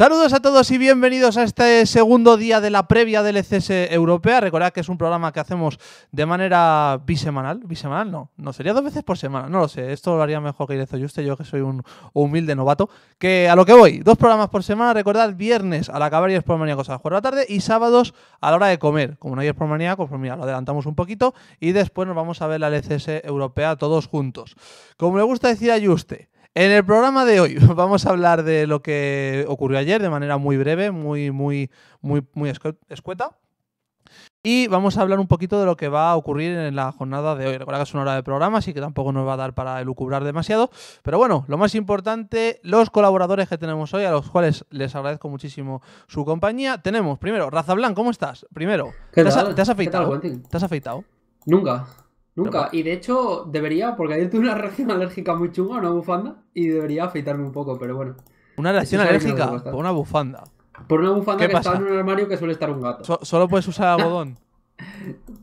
Saludos a todos y bienvenidos a este segundo día de la previa del ECS Europea. Recordad que es un programa que hacemos de manera bisemanal. Bisemanal no, no sería dos veces por semana, no lo sé. Esto lo haría mejor que Irezo usted, yo que soy un humilde novato. Que a lo que voy, dos programas por semana. Recordad viernes al acabar y es por maníacos a la tarde y sábados a la hora de comer. Como no hay por maníacos, pues mira, lo adelantamos un poquito y después nos vamos a ver la LCS e Europea todos juntos. Como me gusta decir a Yuste, en el programa de hoy vamos a hablar de lo que ocurrió ayer de manera muy breve, muy, muy, muy, muy escueta. Y vamos a hablar un poquito de lo que va a ocurrir en la jornada de hoy. Recuerda que es una hora de programa, así que tampoco nos va a dar para elucubrar demasiado. Pero bueno, lo más importante, los colaboradores que tenemos hoy, a los cuales les agradezco muchísimo su compañía. Tenemos, primero, Raza ¿cómo estás? Primero, ¿te has, afeitado? ¿Te has afeitado? Nunca. Nunca. Y de hecho, debería, porque ayer tuve una reacción alérgica muy chunga, una bufanda, y debería afeitarme un poco, pero bueno. ¿Una reacción alérgica? por una bufanda. Por una bufanda que está en un armario que suele estar un gato. ¿Solo puedes usar algodón?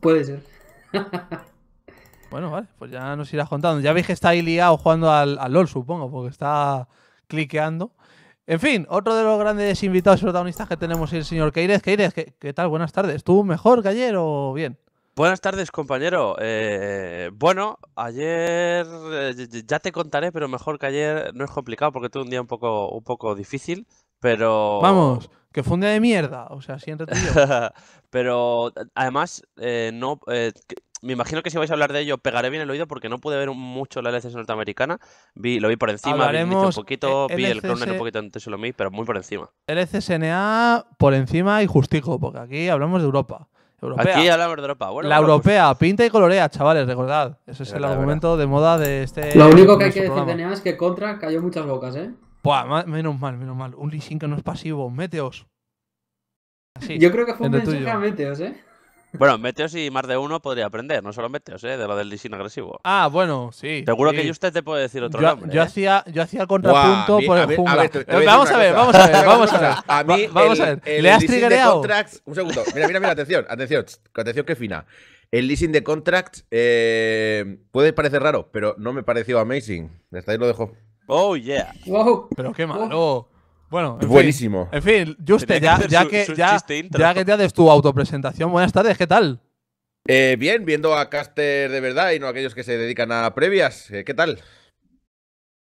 Puede ser. bueno, vale, pues ya nos irás contando. Ya veis que está ahí liado jugando al, LOL, supongo, porque está cliqueando. En fin, otro de los grandes invitados y protagonistas que tenemos es el señor Queirez. Queirez, ¿qué, ¿qué, tal? Buenas tardes. ¿Tú mejor que ayer o bien? Buenas tardes, compañero. Eh, bueno, ayer eh, ya te contaré, pero mejor que ayer no es complicado porque tuve un día un poco, un poco difícil, pero... Vamos, que fue un día de mierda, o sea, siempre pero además, eh, no... me imagino que si vais a hablar de ello, pegaré bien el oído porque no pude ver mucho la LCS norteamericana. Vi, lo vi por encima, vi un poquito, vi el cronen un poquito antes de lo pero muy por encima. LCSNA por encima y justico, porque aquí hablamos de Europa. Aquí hablamos la pues europea, pinta y colorea, chavales, recordad. Ese es el argumento de moda de este. Lo único que hay que decir de es que contra cayó muchas bocas, ¿eh? Buah, menos mal, menos mal. Un leasing que no es pasivo. Meteos. Yo creo que fue un a Meteos, ¿eh? Bueno, Meteos y más de uno podría aprender, no solo Meteos, ¿eh? de lo del leasing agresivo. Ah, bueno, sí. Seguro sí. que usted te puede decir otro nombre. Yo, ¿eh? hacía, yo hacía contrapunto por el jungla. vamos, a ver, vamos a ver, vamos a ver. A mí, vamos a ver. ¿Le has triggereado? Un segundo, mira, mira, mira, atención, atención, atención, qué fina. El leasing de Contracts eh, puede parecer raro, pero no me pareció amazing. Hasta ahí lo dejo. Oh, yeah. Wow. Pero qué malo. Bueno, buenísimo. en fin, Juste, ya, que, que te haces tu autopresentación, buenas tardes, ¿qué tal? Eh, bien, viendo a caster de verdad y no a aquellos que se dedican a previas, eh, ¿qué tal?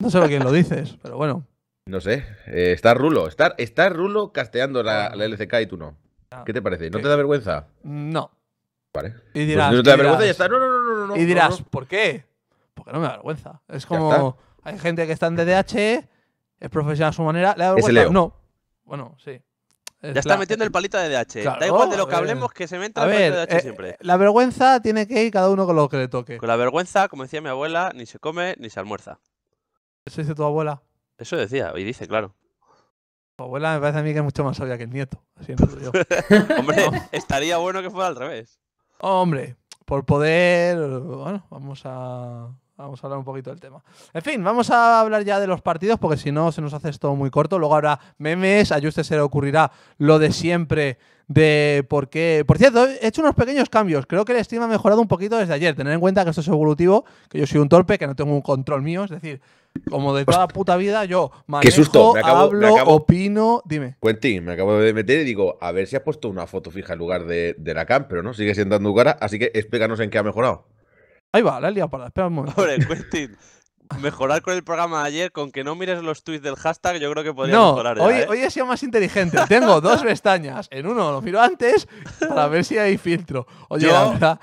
No sé a quién lo dices, pero bueno. No sé, estás eh, está Rulo, está, Rulo casteando la, ah. la, LCK y tú no. Ah. ¿Qué te parece? ¿No te da vergüenza? No. Vale. Y pues dirás, no dirás, ¿por qué? Porque no me da vergüenza. Es como hay gente que está en DDH es profesional a su manera. ¿Le es No. Bueno, sí. ya está metiendo el palito de DH. da igual de lo que eh, hablemos que se meta el palito de DH eh, siempre. La vergüenza tiene que ir cada uno con lo que le toque. Con la vergüenza, como decía mi abuela, ni se come ni se almuerza. ¿Eso dice tu abuela? Eso decía, y dice, claro. Tu abuela me parece a mí que es mucho más sabia que el nieto. Así yo. Hombre, estaría bueno que fuera al revés. Hombre, por poder. Bueno, vamos a vamos a hablar un poquito del tema. En fin, vamos a hablar ya de los partidos porque si no se nos hace esto muy corto. Luego habrá memes, a usted se le ocurrirá lo de siempre de por qué... Por cierto, he hecho unos pequeños cambios. Creo que el stream ha mejorado un poquito desde ayer. Tener en cuenta que esto es evolutivo, que yo soy un torpe, que no tengo un control mío. Es decir, como de toda puta vida, yo manejo, susto. hablo, opino... Dime. Quentin, me acabo de meter y digo, a ver si ha puesto una foto fija en lugar de, la cam, pero no, sigue siendo tu cara. Así que explícanos en qué ha mejorado. Ahí va, la he liado para espera un momento. Quentin. Mejorar con el programa de ayer, con que no mires los tweets del hashtag, yo creo que podría mejorar. Ya, hoy, ¿eh? hoy he sido más inteligente. Tengo dos pestañas. En uno lo miro antes para ver si hay filtro. Oye, la verdad,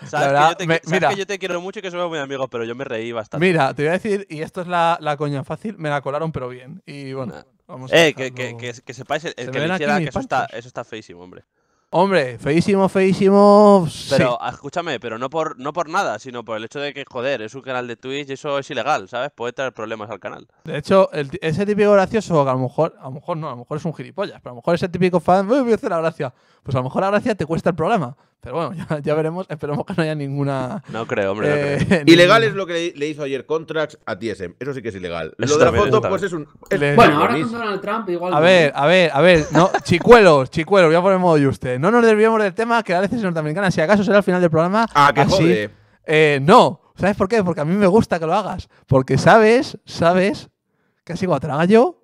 que, yo te, mira, yo te quiero mucho y que somos muy amigo, pero yo me reí bastante. Mira, te voy a decir, y esto es la, coña fácil, me la colaron, pero bien. Y bueno, vamos eh, a eh, que, sepáis, el, que que eso está, eso está feísimo, hombre. Hombre, feísimo, feísimo. Pero ah, escúchame, pero no por, no por nada, sino por el hecho de que, joder, es un canal de Twitch y eso es ilegal, ¿sabes? Puede traer problemas al canal. De hecho, ese típico gracioso, que a lo mejor, a lo mejor no, a lo mejor es un gilipollas, pero a lo mejor ese típico fan, voy a hacer la gracia. Pues a lo mejor la gracia te cuesta el problema. Pero bueno, ya, veremos. Esperemos que no haya ninguna. No creo, hombre. no eh, Ilegal es lo que le, hizo ayer Contrax a TSM. Eso sí que es ilegal. lo de la foto, pues es un. Bueno, ahora con Donald Trump igual. A ver, a ver, a ver. No, chicuelos, chicuelos, voy a poner modo y usted. No nos desviemos del tema, que la veces norteamericana, si acaso será el final del programa. Ah, que eh, no. ¿Sabes por qué? Porque a mí me gusta que lo hagas. Porque sabes, sabes que así ido a yo,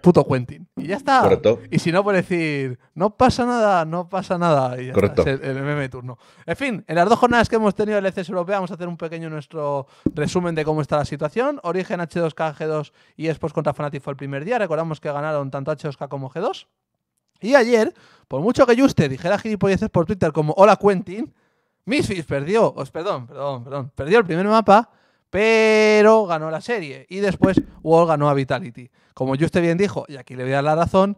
puto Quentin. Y ya está. Y si no, por decir, no pasa nada, no pasa nada. Y Es el, meme turno. En fin, en las dos jornadas que hemos tenido el ECS Europea, vamos a hacer un pequeño nuestro resumen de cómo está la situación. Origen H2K, G2 y Esports contra Fnatic fue el primer día. Recordamos que ganaron tanto H2K como G2. Y ayer, por mucho que yo Juste dijera gilipolleces por Twitter como Hola Quentin, Misfits perdió, os, perdón, perdón, perdón, perdió el primer mapa pero ganó la serie. Y después Wall ganó a Vitality. Como Juste bien dijo, y aquí le voy a dar la razón,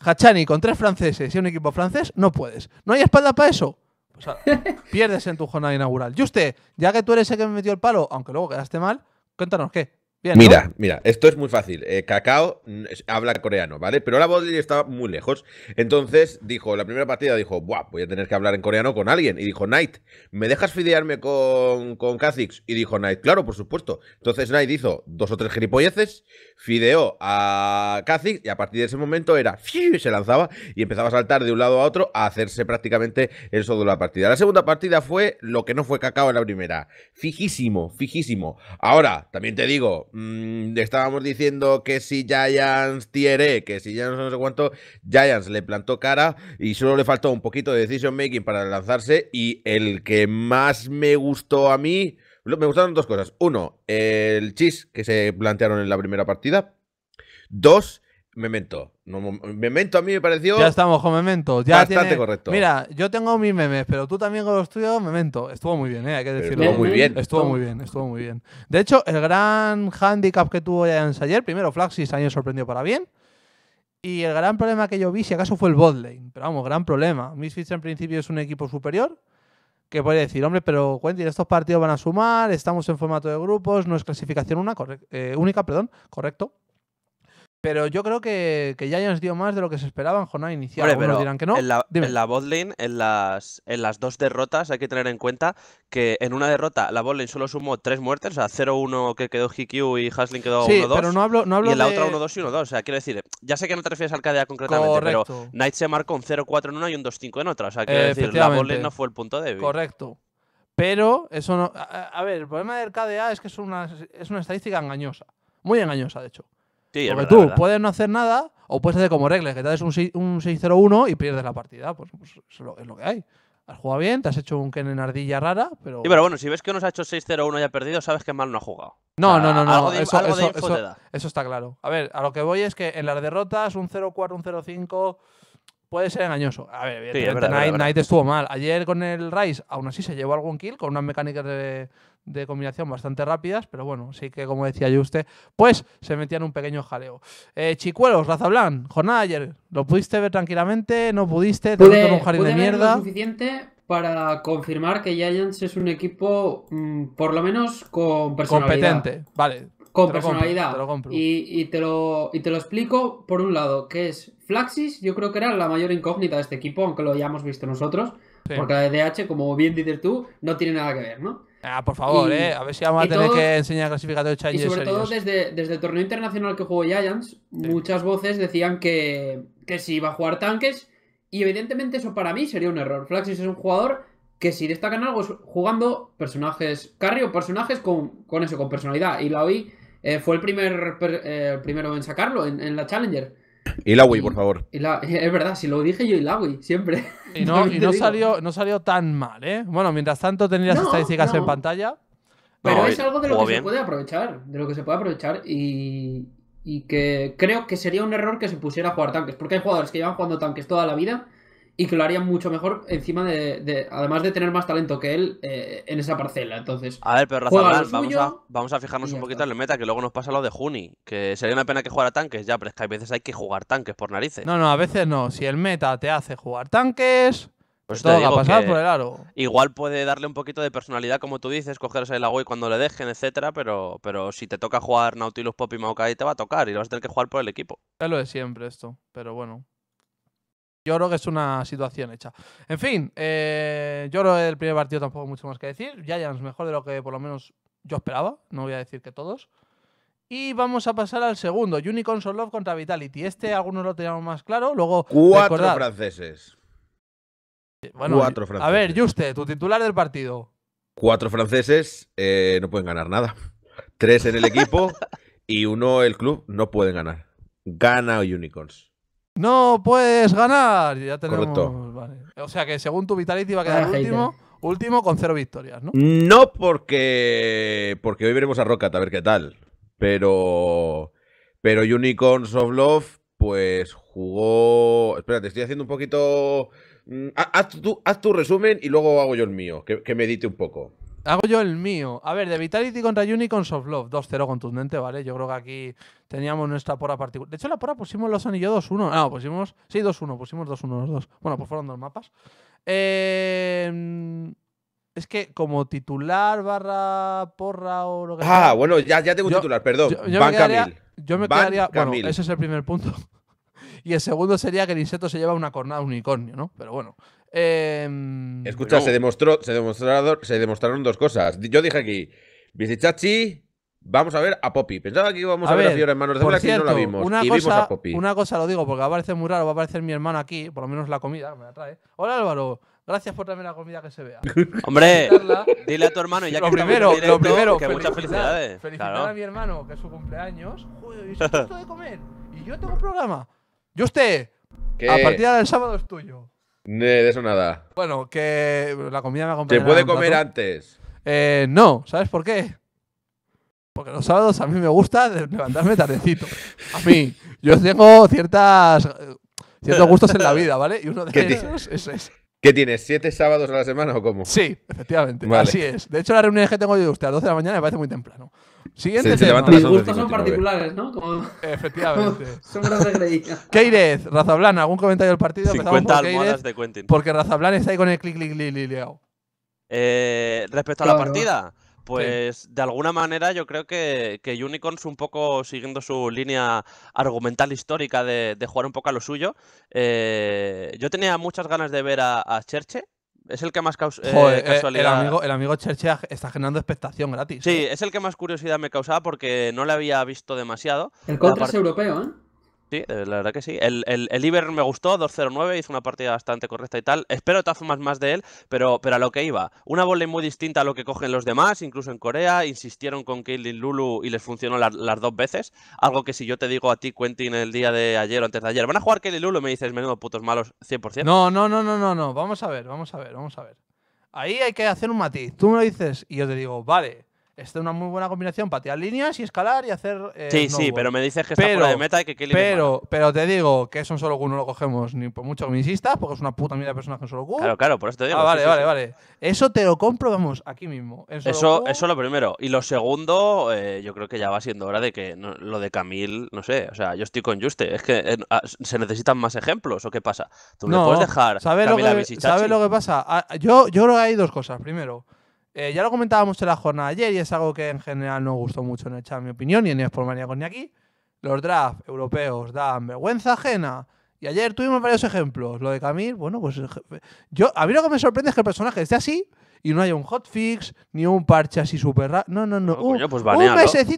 Hachani con tres franceses y un equipo francés, no puedes. ¿No hay espalda para eso? pierdes en tu jornada inaugural. Juste, ya que tú eres el que me metió el palo, aunque luego quedaste mal, cuéntanos qué mira, mira, esto es muy fácil. Eh, cacao Kakao habla coreano, ¿vale? Pero la él estaba muy lejos. Entonces dijo, la primera partida dijo, Buah, voy a tener que hablar en coreano con alguien. Y dijo, Knight, ¿me dejas fidearme con, con Y dijo Knight, claro, por supuesto. Entonces Knight hizo dos o tres gilipolleces, fideó a Kha'Zix y a partir de ese momento era, se lanzaba y empezaba a saltar de un lado a otro a hacerse prácticamente el solo de la partida. La segunda partida fue lo que no fue Kakao en la primera. Fijísimo, fijísimo. Ahora, también te digo, Mm, estábamos diciendo que si Giants tiene, que si Giants no sé cuánto, Giants le plantó cara y solo le faltó un poquito de decision making para lanzarse. Y el que más me gustó a mí, me gustaron dos cosas. Uno, el chis que se plantearon en la primera partida. Dos, Memento. No, memento a mí me pareció. Ya estamos con Memento. Ya bastante correcto. Mira, yo tengo mis memes, pero tú también con los tuyos, Memento. Estuvo muy bien, ¿eh? hay que decirlo. Estuvo muy bien. Estuvo muy bien, estuvo muy bien. De hecho, el gran handicap que tuvo Giants ayer, primero Flaxis este año sorprendió para bien. Y el gran problema que yo vi, si acaso, fue el botlane. Pero vamos, gran problema. Misfits en principio es un equipo superior. Que puede decir, hombre, pero Quentin, estos partidos van a sumar, estamos en formato de grupos, no es clasificación una, eh, única, perdón, correcto pero yo creo que, que nos dio más de lo que se esperaba en jornada inicial. pero dirán que no. En la, en botlane, en las, en las dos derrotas, hay que tener en cuenta que en una derrota la botlane solo sumó tres muertes, o sea, 0-1 que quedó GQ y Hasling quedó 1-2. Pero no hablo, no y en la otra 1-2 y 1-2. O sea, quiero decir, ya sé que no te refieres al KDA concretamente, pero Knight se marcó un 0-4 en una y un 2-5 en otra. O sea, quiero decir, la botlane no fue el punto débil. Correcto. Pero eso no. A, ver, el problema del KDA es que es una estadística engañosa. Muy engañosa, de hecho. Porque tú puedes no hacer nada o puedes hacer como reglas, que te das un 6-0-1 y pierdes la partida. Pues, pues es, lo, que hay. Has jugado bien, te has hecho un Ken en ardilla rara, pero. Sí, pero bueno, si ves que se ha hecho 6-0-1 y ha perdido, sabes que mal no ha jugado. No, no, no, no. eso, eso está claro. A ver, a lo que voy es que en las derrotas, un 0-4, un 0-5 puede ser engañoso. A ver, sí, estuvo mal. Ayer con el Rice, aún así se llevó algún kill con unas mecánicas de, de, combinación bastante rápidas, pero bueno, sí que como decía yo usted, pues se metía en un pequeño jaleo. Eh, Chicuelos, Razablan, jornada ayer, ¿lo pudiste ver tranquilamente? ¿No pudiste? ¿Te un jardín de mierda? suficiente para confirmar que Giants es un equipo, mm, por lo menos, con personalidad. Competente, vale. Con personalidad. te lo compro. Y, y, te lo, y te lo explico, por un lado, que es Flaxis yo creo que era la mayor incógnita de este equipo, aunque lo hayamos visto nosotros, porque la de DH, como bien dices tú, no tiene nada que ver, ¿no? Ah, por favor, eh. A ver si vamos a tener que enseñar de Y sobre todo desde, el torneo internacional que jugó Giants, muchas voces decían que, que si iba a jugar tanques, y evidentemente eso para mí sería un error. Flaxis es un jugador que si destacan algo es jugando personajes carry o personajes con, con eso, con personalidad. Y la OI eh, fue el primer, eh, primero en sacarlo en la Challenger. Ilawi, por favor. es verdad, si lo dije yo, Ilawi, siempre. Y no, no salió, no salió tan mal, ¿eh? Bueno, mientras tanto tenías estadísticas en pantalla. Pero es algo de lo que se puede aprovechar, de lo que se puede aprovechar y que creo que sería un error que se pusiera a jugar tanques, porque hay jugadores que llevan jugando tanques toda la vida y que lo harían mucho mejor encima de, además de tener más talento que él eh, en esa parcela. Entonces, a ver, pero vamos, a, fijarnos un poquito en el meta, que luego nos pasa lo de Juni, que sería una pena que jugara tanques, ya, pero es que a veces hay que jugar tanques por narices. No, no, a veces no. Si el meta te hace jugar tanques, pues todo va a pasar por el aro. Igual puede darle un poquito de personalidad, como tú dices, cogerse el agua cuando le dejen, etcétera, pero, pero si te toca jugar Nautilus, Pop y Maokai, te va a tocar y vas a tener que jugar por el equipo. Es lo de siempre esto, pero bueno. Yo creo que es una situación hecha. En fin, eh, yo creo que el primer partido tampoco mucho más que decir. Giants mejor de lo que por lo menos yo esperaba. No voy a decir que todos. Y vamos a pasar al segundo, Unicorns Love contra Vitality. Este algunos lo teníamos más claro. Luego. Cuatro franceses. Eh, Cuatro franceses. A ver, Juste, tu titular del partido. Cuatro franceses eh, no pueden ganar nada. Tres en el equipo y uno el club no pueden ganar. Gana Unicorns. No puedes ganar. Ya tenemos. O sea que según tu Vitality va a quedar ah, último. Último con cero victorias, ¿no? No porque. Porque hoy veremos a Rocket a ver qué tal. Pero. Pero Unicorns of Love, pues jugó. Espérate, estoy haciendo un poquito. Mm, haz tu, haz tu resumen y luego hago yo el mío, que, que medite un poco. Hago yo el mío. A ver, de Vitality contra Unicorns con Love. 2-0 contundente, ¿vale? Yo creo que aquí teníamos nuestra porra particular. De hecho, la porra pusimos los anillos 2-1. no, pusimos. Sí, 2-1. Pusimos 2-1 los dos. Bueno, pues fueron dos mapas. Eh es que como titular barra porra o lo que ah, sea. Ah, bueno, ya, ya tengo un titular, perdón. Yo, Van me quedaría, Camil. Yo me quedaría bueno, ese es el primer punto. y el segundo sería que el inseto se lleva una cornada unicornio, ¿no? Pero bueno, Em, Escucha, se, demostró, se, demostraron, dos cosas. Yo dije aquí, Visichachi, vamos a ver a Poppy. Pensaba que íbamos a, ver, a Fiora en de Black y no la vimos. Una cosa, a Poppy. Una cosa lo digo, porque va a parecer muy raro, va a aparecer mi hermano aquí, por lo menos la comida me la trae. Hola Álvaro, gracias por traerme la comida que se vea. Hombre, dile a tu hermano, ya lo que primero, Lo primero, que muchas felicidades. Felicitar a mi hermano, que es su cumpleaños. Joder, y gusto de comer. Y yo tengo un programa. Y usted, a partir del sábado es tuyo de eso nada. Bueno, que la comida me ha comprado. ¿Se puede comer antes? Eh, no, ¿sabes por qué? Porque los sábados a mí me gusta levantarme tardecito. A mí, yo tengo ciertas ciertos gustos en la vida, ¿vale? Y uno de ellos es ¿Qué tienes? ¿Siete sábados a la semana o cómo? Sí, efectivamente. Así es. De hecho, la reunión que tengo yo de usted a las 12 de la mañana me parece muy temprano. Siguiente tema. Mis gustos son particulares, ¿no? Efectivamente. son Keirez, Razablan, ¿algún comentario del partido? 50 almohadas de Quentin. Porque Razablan está ahí con el clic, clic, clic, clic, eh, Respecto a la partida, pues de alguna manera yo creo que, que, Unicorns, un poco siguiendo su línea argumental histórica de, de jugar un poco a lo suyo, eh, yo tenía muchas ganas de ver a, a Cherche es el que más caus eh, eh, El amigo, el está generando expectación gratis. Sí, es el que más curiosidad me causaba porque no le había visto demasiado. El contra es europeo, ¿eh? Sí, la verdad que sí. El, el, Iber me gustó, 2-0-9, hizo una partida bastante correcta y tal. Espero te más más de él, pero, pero a lo que iba. Una bola muy distinta a lo que cogen los demás, incluso en Corea. Insistieron con y Lulu y les funcionó las dos veces. Algo que si yo te digo a ti, Quentin, el día de ayer o antes de ayer, ¿van a jugar y Lulu? Me dices, menudo putos malos, 100%. No, no, no, no, no, no. Vamos a ver, vamos a ver, vamos a ver. Ahí hay que hacer un matiz. Tú me lo dices y yo te digo, vale, esta es una muy buena combinación para tirar líneas y escalar y hacer. Eh, sí, sí, pero me dices que está pero, fuera de meta y que Kelly. Pero, pero te digo que eso en solo Q, no lo cogemos ni por mucho que me insistas, porque es una puta mierda de personaje en solo Q. Claro, claro, por eso te digo. Ah, vale, vale, vale. Eso te lo comprobamos aquí mismo. Eso, eso eso lo primero. Y lo segundo, eh, yo creo que ya va siendo hora de que lo de Camille, no sé, o sea, yo estoy con Juste. Es que eh, ah, se necesitan más ejemplos, ¿o qué pasa? Tú no, puedes dejar. ¿Sabes lo, que, ¿sabe lo que pasa? Ah, yo, yo creo que hay dos cosas. Primero. Eh, ya lo comentábamos en la jornada ayer y es algo que en general no gustó mucho en el chat, mi opinión, y en Sport Maníaco ni aquí. Los drafts europeos dan vergüenza ajena. Y ayer tuvimos varios ejemplos. Lo de Camille, bueno, pues eh, yo, a mí lo que me sorprende es que el personaje esté así y no haya un hotfix ni un parche así súper raro. No, no, no. un, mesecito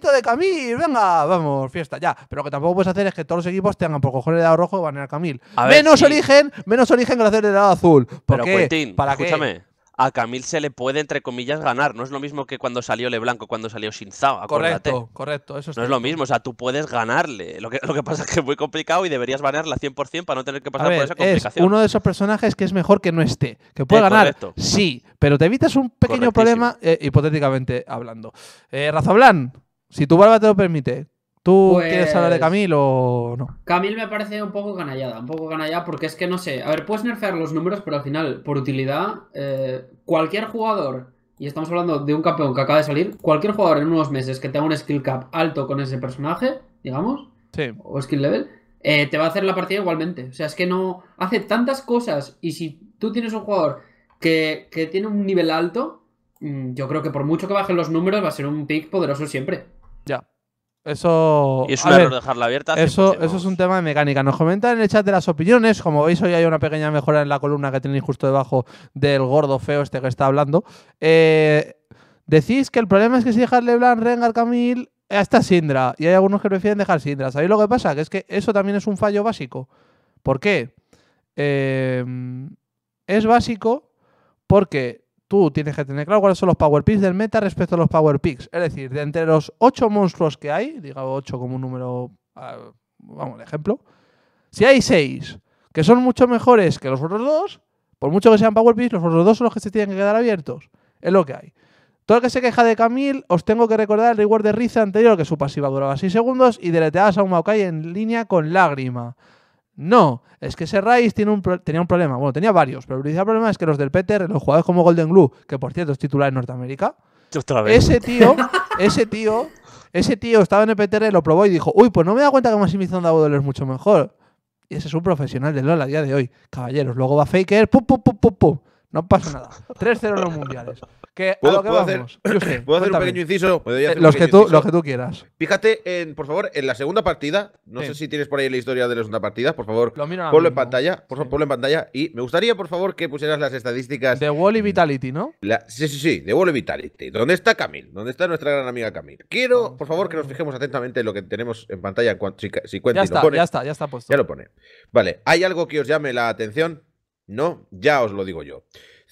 pues de Camille, venga, vamos, fiesta, ya. Pero lo que tampoco puedes hacer es que todos los equipos tengan por cojones de dado rojo y banear a Camille. A menos origen, menos origen que lo hacer de lado azul. ¿Por Pero ¿Para escúchame a Camille se le puede, entre comillas, ganar. No es lo mismo que cuando salió Leblanco, cuando salió Shinzao, Correcto, correcto. Eso no es lo mismo, o sea, tú puedes ganarle. Lo que, lo que pasa es que es muy complicado y deberías banearla 100% para no tener que pasar por esa complicación. Es uno de esos personajes que es mejor que no esté. Que puede eh, ganar, sí, pero te evitas un pequeño problema, eh, hipotéticamente hablando. Eh, Razablan, si tu barba te lo permite, ¿Tú quieres hablar de pues Camille o no? Camille me parece un poco canallada, un poco canallada porque es que no sé. A ver, puedes nerfear los números, pero al final, por utilidad, eh, cualquier jugador, y estamos hablando de un campeón que acaba de salir, cualquier jugador en unos meses que tenga un skill cap alto con ese personaje, digamos, o skill level, eh, te va a hacer la partida igualmente. O sea, es que no. Hace tantas cosas y si tú tienes un jugador que, que tiene un nivel alto, mm, yo creo que por mucho que bajen los números va a ser un pick poderoso siempre. Eso. es un dejarla abierta. Eso, es un tema de mecánica. Nos comentan en el chat de las opiniones. Como veis, hoy hay una pequeña mejora en la columna que tenéis justo debajo del gordo feo este que está hablando. Eh, decís que el problema es que si dejarle Leblanc, Rengar, Camille, hasta Sindra. Y hay algunos que prefieren dejar Sindra. ¿Sabéis lo que pasa? Que es que eso también es un fallo básico. ¿Por qué? Eh, es básico porque tú tienes que tener claro cuáles son los power picks del meta respecto a los power picks. Es decir, de entre los ocho monstruos que hay, digamos 8 como un número, ah, vamos, el ejemplo, si hay seis que son mucho mejores que los otros dos, por mucho que sean power picks, los otros dos son los que se tienen que quedar abiertos. Es lo que hay. Todo el que se queja de Camille, os tengo que recordar el reward de Riza anterior, que su pasiva duraba 6 segundos y deleteadas a un Maokai en línea con lágrima. No, es que ese tiene un tenía un problema. Bueno, tenía varios, pero el principal problema es que los del PTR, los jugadores como Golden Glue, que por cierto es titular en Norteamérica, ese tío, ese tío, ese tío estaba en el PTR, lo probó y dijo, uy, pues no me da cuenta que de Dawdle es mucho mejor. Y ese es un profesional de LOL a día de hoy. Caballeros, luego va Faker, pum, pum, pum, pum, pum. No pasa nada. 3-0 los mundiales. Que, lo que hacer, ¿puedo hacer un pequeño eh, inciso? los, que tú, quieras. Fíjate, en, por favor, en la segunda partida. No sé si tienes por ahí la historia de la segunda partida. Por favor, ponlo en pantalla. Por favor, ponlo en pantalla. Y me gustaría, por favor, que pusieras las estadísticas. De y Vitality, ¿no? sí, sí, sí. De y Vitality. ¿Dónde está Camil? ¿Dónde está nuestra gran amiga Camil? Quiero, por favor, que nos fijemos atentamente en lo que tenemos en pantalla. ya está, ya está, ya está puesto. Ya lo pone. Vale. ¿Hay algo que os llame la atención? No, ya os lo digo yo.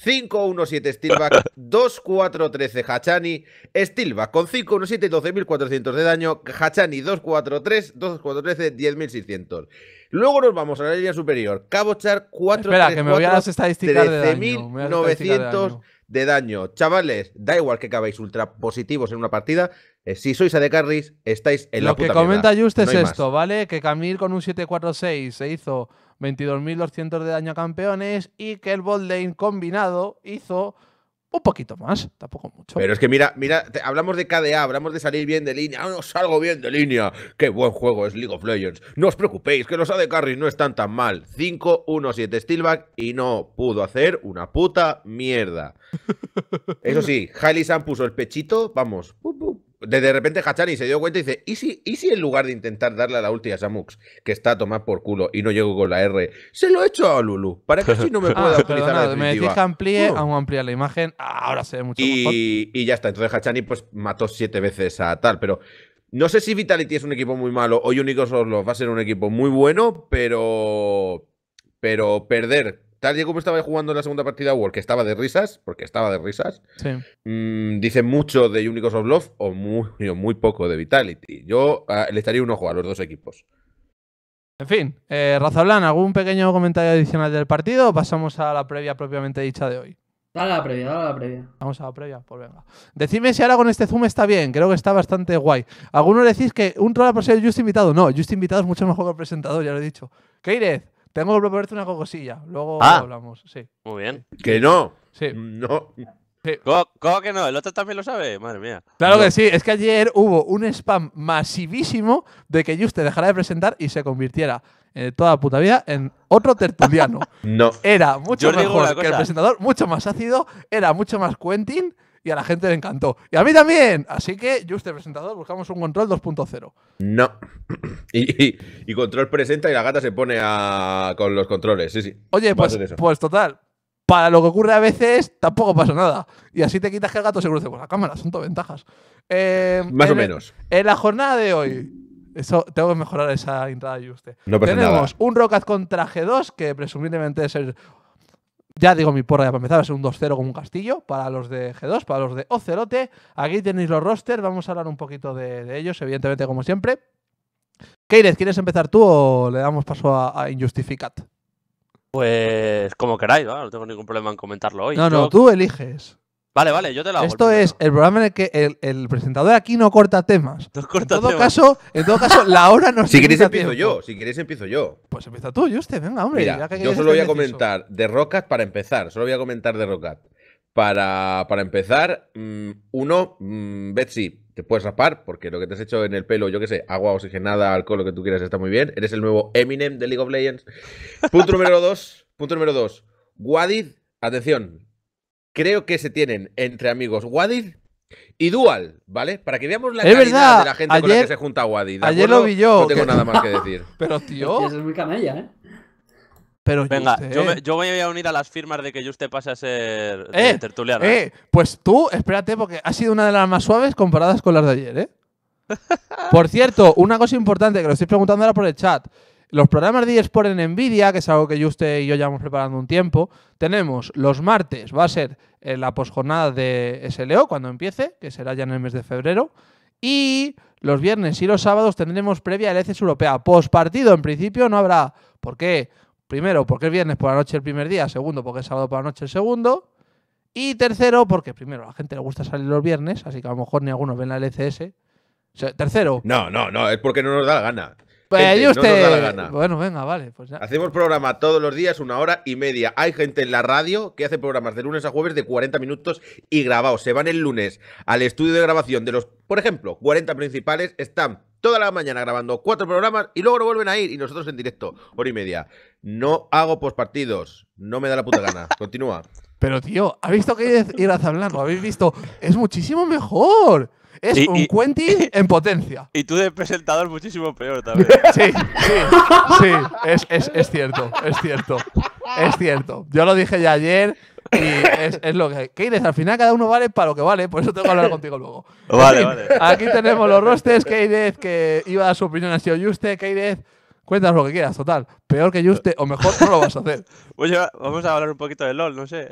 517 Steelback, 2-4-13 Hachani, Steelback con 517 12.400 de daño, Hachani 243, 13 10.600. Luego nos vamos a la línea superior, Cabochar 4 Espera, que me voy a las estadísticas 13.900 de, daño. Chavales, da igual que cabéis ultra positivos en una partida, eh, si sois a de estáis en Lo la puta Lo que comenta Just es esto, ¿vale? Que Camil con un 746 se hizo 22.200 de daño a campeones y que el Boldane combinado hizo un poquito más, tampoco mucho. Pero es que mira, mira, hablamos de KDA, hablamos de salir bien de línea, ah, no salgo bien de línea. Qué buen juego es League of Legends. No os preocupéis, que los AD Carries no están tan mal. 5-1-7 Steelback y no pudo hacer una puta mierda. Eso sí, Hailey puso el pechito, vamos, de, repente Hachani se dio cuenta y dice, ¿y si, ¿y si en lugar de intentar darle a la ulti a Samux, que está a tomar por culo y no llego con la R, se lo he hecho a Lulu? ¿Para que si no me ah, pueda utilizar la Me decís que amplíe, aún ampliar la imagen, ahora se ve mucho y, mejor. Y ya está, entonces Hachani pues mató siete veces a tal, pero... No sé si Vitality es un equipo muy malo o Unicorns va a ser un equipo muy bueno, pero pero perder tal y como estaba jugando en la segunda partida World, que estaba de risas, porque estaba de risas, mm, dice mucho de Unicorns of Love o muy, muy poco de Vitality. Yo ah, le estaría uno ojo a los dos equipos. En fin, eh, Razablan, ¿algún pequeño comentario adicional del partido o pasamos a la previa propiamente dicha de hoy? Dale a la previa, a la previa. Vamos a la previa, pues venga. Decime si ahora con este zoom está bien, creo que está bastante guay. Alguno decís que un troll por ser Just invitado. No, Just invitado es mucho mejor que el presentador, ya lo he dicho. iré tengo que proponerte una cocosilla. Luego ah. hablamos. Sí. Muy bien. Que no. Sí. No. ¿Cómo, que no? ¿El otro también lo sabe? Madre mía. Claro que sí, es que ayer hubo un spam masivísimo de que Juste dejara de presentar y se convirtiera en eh, toda puta vida en otro tertuliano. no. Era mucho mejor que el presentador, mucho más ácido, era mucho más Quentin y a la gente le encantó. Y a mí también. Así que, Juste Presentador, buscamos un control 2.0. No. Y, control presenta y la gata se pone a, con los controles. Sí, sí. Oye, pues, pues, total. Para lo que ocurre a veces, tampoco pasa nada. Y así te quitas que el gato se cruce por pues la cámara. Son todas ventajas. Eh, Más o menos. En la jornada de hoy, eso, tengo que mejorar esa entrada y usted. No Tenemos un rockad con traje 2, que presumiblemente es el ya digo mi porra, ya para empezar, va a ser un 2-0 como un castillo para los de G2, para los de Ocelote. Aquí tenéis los rosters, vamos a hablar un poquito de, ellos, evidentemente, como siempre. Keyleth, ¿quieres empezar tú o le damos paso a, Injustificat? Pues como queráis, ¿no? no tengo ningún problema en comentarlo hoy. No, no, tú eliges. Vale, vale, yo te la hago. Esto es el programa en el que el, presentador aquí no corta temas. en todo caso, en todo caso, la hora no Si queréis empiezo yo, si queréis empiezo yo. Pues empieza tú, usted, venga, hombre. yo solo voy a comentar de Rocket para empezar, solo voy a comentar de Rocket. Para, empezar, mm, uno, mm, Betsy, te puedes rapar porque lo que te has hecho en el pelo, yo qué sé, agua oxigenada, alcohol, lo que tú quieras, está muy bien. Eres el nuevo Eminem de League of Legends. Punto número dos, punto número dos. Wadid, atención, creo que se tienen entre amigos Wadid y Dual, ¿vale? Para que veamos la de la gente con la que se junta Wadid. Ayer lo vi yo. No tengo nada más que decir. Pero, tío. es muy canalla, ¿eh? Pero Venga, yo, me, voy a unir a las firmas de que yo te pase a ser eh, tertuliano. Eh, pues tú, espérate, porque ha sido una de las más suaves comparadas con las de ayer, ¿eh? por cierto, una cosa importante que lo estoy preguntando ahora por el chat. Los programas de eSport en Nvidia, que es algo que yo, usted y yo ya hemos preparando un tiempo, tenemos los martes, va a ser eh, la posjornada de SLO cuando empiece, que será ya en el mes de febrero, y los viernes y los sábados tendremos previa el e Europea. Post en principio, no habrá. ¿Por qué? Primero, porque es viernes por la noche el primer día. Segundo, porque es sábado por la noche el segundo. Y tercero, porque primero, a la gente le gusta salir los viernes, así que a lo mejor ni algunos ven la LCS. tercero. No, no, no, es porque no nos da la gana. Pues bueno, venga, vale. Pues Hacemos programa todos los días, una hora y media. Hay gente en la radio que hace programas de lunes a jueves de 40 minutos y grabados. Se van el lunes al estudio de grabación de los, por ejemplo, 40 principales. Están toda la mañana grabando cuatro programas y luego lo vuelven a ir y nosotros en directo, hora y media. No hago postpartidos. No me da la puta gana. Continúa. Pero, tío, ha visto que ir a ¿Habéis visto? Es muchísimo mejor. Es un y, en potencia. Y tú de presentador muchísimo peor también. Sí, sí, sí. Es, cierto, es cierto. Es cierto. Yo lo dije ya ayer. Y es, lo que. Keynes, al final cada uno vale para lo que vale, por eso tengo que hablar contigo luego. Vale, vale. Aquí tenemos los rostes, Keynes, que iba a dar su opinión a sido Juste, Keynes, Cuéntanos lo que quieras, total. Peor que Juste o mejor no lo vas a hacer. Pues Oye, vamos a hablar un poquito de LOL, no sé.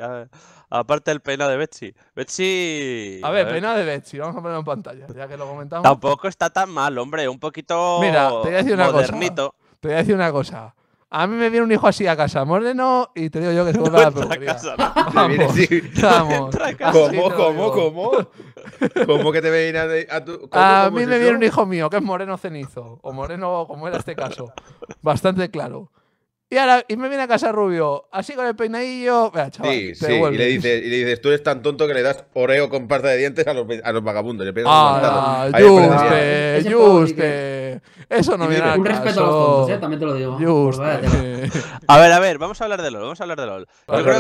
Aparte del peinado de Betsy. Betsy. A ver, peina de Betsy, vamos a ponerlo en pantalla, ya que lo comentamos. Tampoco está tan mal, hombre. Un poquito. Mira, te voy a decir una modernito. cosa. Te voy a decir una cosa. A mí me viene un hijo así a casa, moreno y te digo yo que es culpa de la peluquería. Vamos, ¿Cómo, cómo, cómo? ¿Cómo que te viene a, a tu.? a mí me viene un hijo mío que es moreno cenizo. O moreno, como era este caso. Bastante claro. Y, ahora, y me viene a casa Rubio, así con el peinadillo. sí, sí. Y le, dices, y le, dices, tú eres tan tonto que le das oreo con pasta de dientes a los, a los vagabundos. ah, juste, ah, juste. Eso no viene Un respeto a los tontos, ¿eh? también te lo digo. A ver, a ver, vamos a hablar de LOL. Vamos a hablar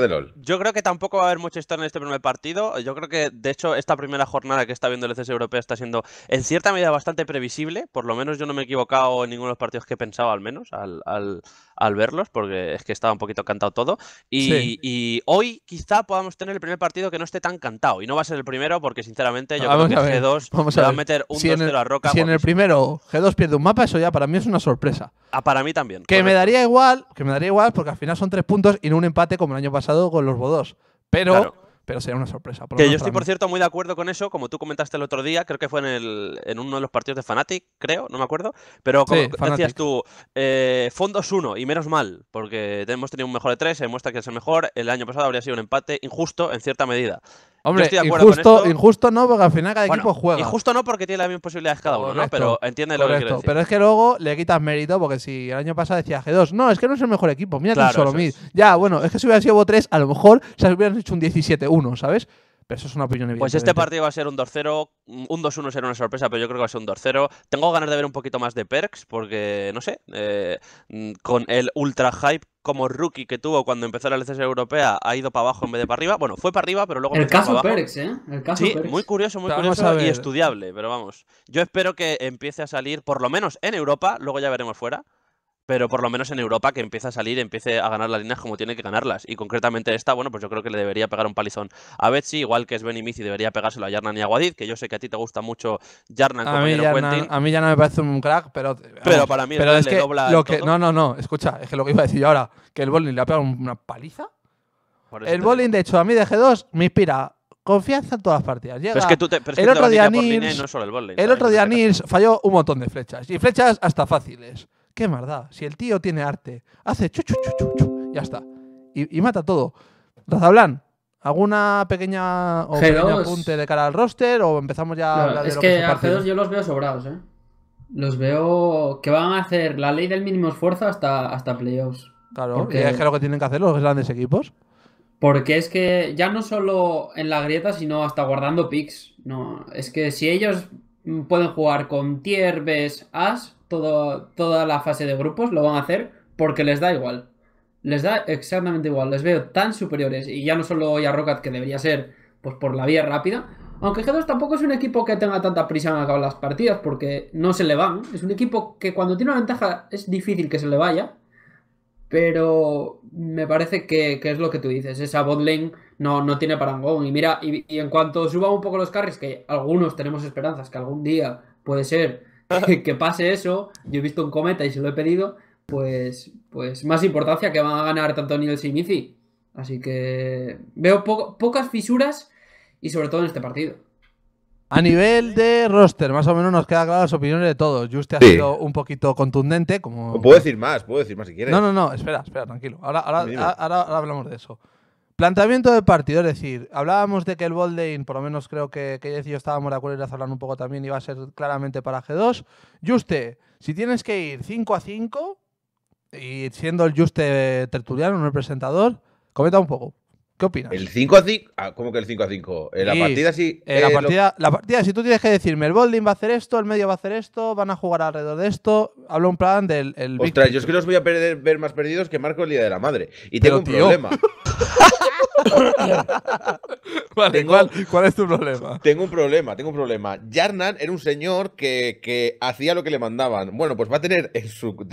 de LOL. Yo, creo, que tampoco va a haber mucho historia en este primer partido. Yo creo que, de hecho, esta primera jornada que está viendo el e CS Europeo está siendo en cierta medida bastante previsible. Por lo menos yo no me he equivocado en ninguno de los partidos que pensaba, al menos, al, al, al verlo porque es que estaba un poquito cantado todo. Y, hoy quizá podamos tener el primer partido que no esté tan cantado. Y no va a ser el primero porque, sinceramente, yo vamos ah, creo que a G2 va a meter un 2 0 a Roca. Si en el primero G2 pierde un mapa, eso ya para mí es una sorpresa. Ah, para mí también. Que me daría igual, que me daría igual porque al final son tres puntos y no un empate como el año pasado con los Bodos. Pero pero sería una sorpresa. que yo estoy, por cierto, muy de acuerdo con eso, como tú comentaste el otro día, creo que fue en, el, en uno de los partidos de Fnatic, creo, no me acuerdo, pero como decías tú, eh, fondos uno, y menos mal, porque hemos tenido un mejor de tres, se demuestra que es el mejor, el año pasado habría sido un empate injusto en cierta medida. Hombre, injusto, injusto no, porque al final cada equipo juega. Injusto no, porque tiene las mismas posibilidades cada uno, ¿no? Pero entiende lo que quiero Pero es que luego le quitas mérito, porque si el año pasado decía G2, no, es que no es el mejor equipo, mira claro, solo mid. Ya, bueno, es que si hubiera sido 3, a lo mejor se hubieran hecho un 17-1, ¿sabes? eso es una opinión Pues este partido va a ser un 2-0, un 2-1 será una sorpresa, pero yo creo que va a ser un 2-0. Tengo ganas de ver un poquito más de Perks, porque, no sé, eh, mm, con el ultra hype como rookie que tuvo cuando empezó la LCS europea, ha ido para abajo en vez de para arriba. Bueno, fue para arriba, pero luego... El caso Perks, ¿eh? El caso sí, muy curioso, muy curioso y estudiable, pero vamos. Yo espero que empiece a salir, por lo menos en Europa, luego ya veremos fuera, pero por lo menos en Europa que empiece a salir, empiece a ganar las líneas como tiene que ganarlas. Y concretamente esta, bueno, pues yo creo que le debería pegar un palizón a Betsy, igual que es Benny y debería pegárselo a Yarnan y a que yo sé que a ti te gusta mucho Yarnan, a mí A mí no me parece un crack, pero... Pero para mí es que No, no, no, escucha, es que lo que iba a decir yo ahora, que el bowling le ha pegado una paliza. El bowling, de hecho, a mí de G2 me inspira confianza en todas las partidas. es que tú el otro día el, el otro día falló un montón de flechas, y flechas hasta fáciles. Qué maldad. Si el tío tiene arte, hace chu, chu, chu, ya está. Y, mata todo. Razablan, ¿alguna pequeña apunte de cara al roster o empezamos ya a es que, a G2 yo los veo sobrados, ¿eh? Los veo que van a hacer la ley del mínimo esfuerzo hasta, hasta playoffs. Claro, es y es lo que tienen que hacer los grandes equipos. Porque es que ya no solo en la grieta, sino hasta guardando picks. No, es que si ellos pueden jugar con tier, ves, as, toda la fase de grupos, lo van a hacer porque les da igual. Les da exactamente igual. Les veo tan superiores. Y ya no solo hoy a Rocket, que debería ser pues por la vía rápida. Aunque G2 tampoco es un equipo que tenga tanta prisa en acabar las partidas, porque no se le van. Es un equipo que cuando tiene una ventaja es difícil que se le vaya. Pero me parece que, es lo que tú dices. Esa botlane no, no tiene parangón. Y mira, y, y en cuanto suban un poco los carries, que algunos tenemos esperanzas que algún día puede ser que pase eso, yo he visto un cometa y se lo he pedido, pues, pues más importancia que van a ganar tanto nivel y Así que veo pocas fisuras y sobre todo en este partido. A nivel de roster, más o menos nos quedan claras las opiniones de todos. Juste ha sido un poquito contundente. Como... Puedo decir más, puedo decir más si quieres. No, no, no, espera, espera, tranquilo. ahora, ahora hablamos de eso. Planteamiento de partido, es decir, hablábamos de que el Boldein, por lo menos creo que, que yo estábamos de acuerdo un poco también, iba a ser claramente para G2. Juste, si tienes que ir 5 a 5, y siendo el Juste tertuliano, no el presentador, comenta un poco. ¿Qué opinas? El 5 a 5. Ah, ¿Cómo que el 5 a 5? Eh, la partida sí. Eh, la, eh, partida, la partida, si tú tienes que decirme, el bolding va a hacer esto, el medio va a hacer esto, van a jugar alrededor de esto. Hablo un plan del. El Ostras, yo es que los voy a ver más perdidos que Marco el día de la madre. Y tengo un problema. vale, tengo, ¿cuál, es tu problema? Tengo un problema, tengo un problema. Yarnan era un señor que, hacía lo que le mandaban. Bueno, pues va a tener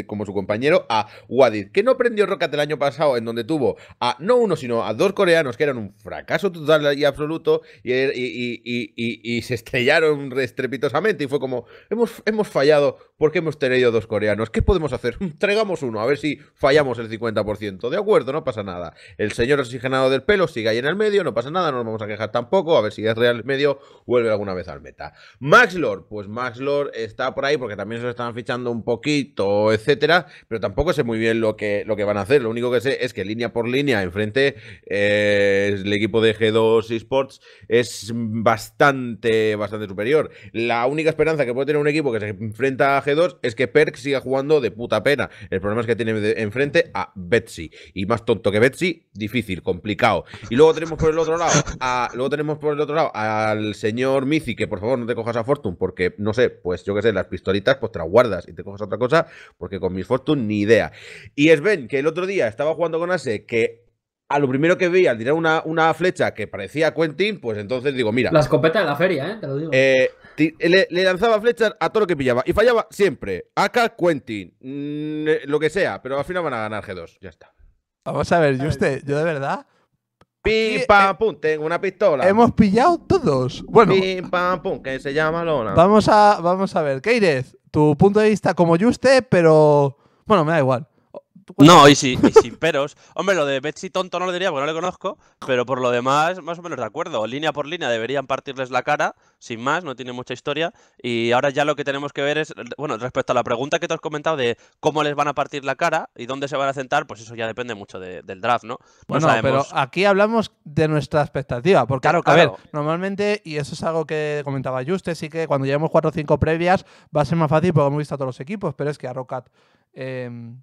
como su compañero a Wadid, que no prendió roca el año pasado, en donde tuvo a no uno, sino a dos coreanos que eran un fracaso total y absoluto y, er, se estrellaron estrepitosamente. Y fue como, hemos, hemos fallado ¿Por qué hemos tenido dos coreanos? ¿Qué podemos hacer? entregamos uno, a ver si fallamos el 50%. De acuerdo, no pasa nada. El señor oxigenado del pelo sigue ahí en el medio, no pasa nada, no nos vamos a quejar tampoco. A ver si es real el medio, vuelve alguna vez al meta. Max pues Max está por ahí porque también se lo están fichando un poquito, etcétera, pero tampoco sé muy bien lo que, lo que van a hacer. Lo único que sé es que línea por línea, enfrente, eh, el equipo de G2 Esports es bastante, bastante superior. La única esperanza que puede tener un equipo que se enfrenta a G2 es que Perk siga jugando de puta pena. El problema es que tiene enfrente a Betsy. Y más tonto que Betsy, difícil, complicado. Y luego tenemos por el otro lado, luego tenemos por el otro lado al señor Mizi, que por favor no te cojas a Fortune, porque no sé, pues yo qué sé, las pistolitas pues te las guardas y te cojas otra cosa, porque con mis Fortune ni idea. Y Sven, que el otro día estaba jugando con Ase, que a lo primero que veía al tirar una, una flecha que parecía Quentin, pues entonces digo, mira. La escopeta de la feria, ¿eh? Te lo digo. Eh, le, lanzaba flechas a todo lo que pillaba y fallaba siempre. Acá, Quentin, mm, eh, lo que sea, pero al final van a ganar G2. Ya está. Vamos a ver, yo usted, yo de verdad. Pim, pam, eh, pum, tengo una pistola. Hemos pillado todos. Bueno. Pim, pam, pum, que se llama Lona. Vamos a, vamos a ver, Keirez, tu punto de vista como Juste, pero. Bueno, me da igual. No, y, sí sin peros. Hombre, lo de Betsy tonto no lo diría porque no le conozco, pero por lo demás, más o menos de acuerdo. Línea por línea deberían partirles la cara, sin más, no tiene mucha historia. Y ahora ya lo que tenemos que ver es, bueno, respecto a la pregunta que te has comentado de cómo les van a partir la cara y dónde se van a sentar pues eso ya depende mucho del draft, ¿no? no bueno, pero aquí hablamos de nuestra expectativa, porque claro, a ver, normalmente, y eso es algo que comentaba Juste, sí que cuando llevamos cuatro o cinco previas va a ser más fácil porque hemos visto a todos los equipos, pero es que a Rocat. Em,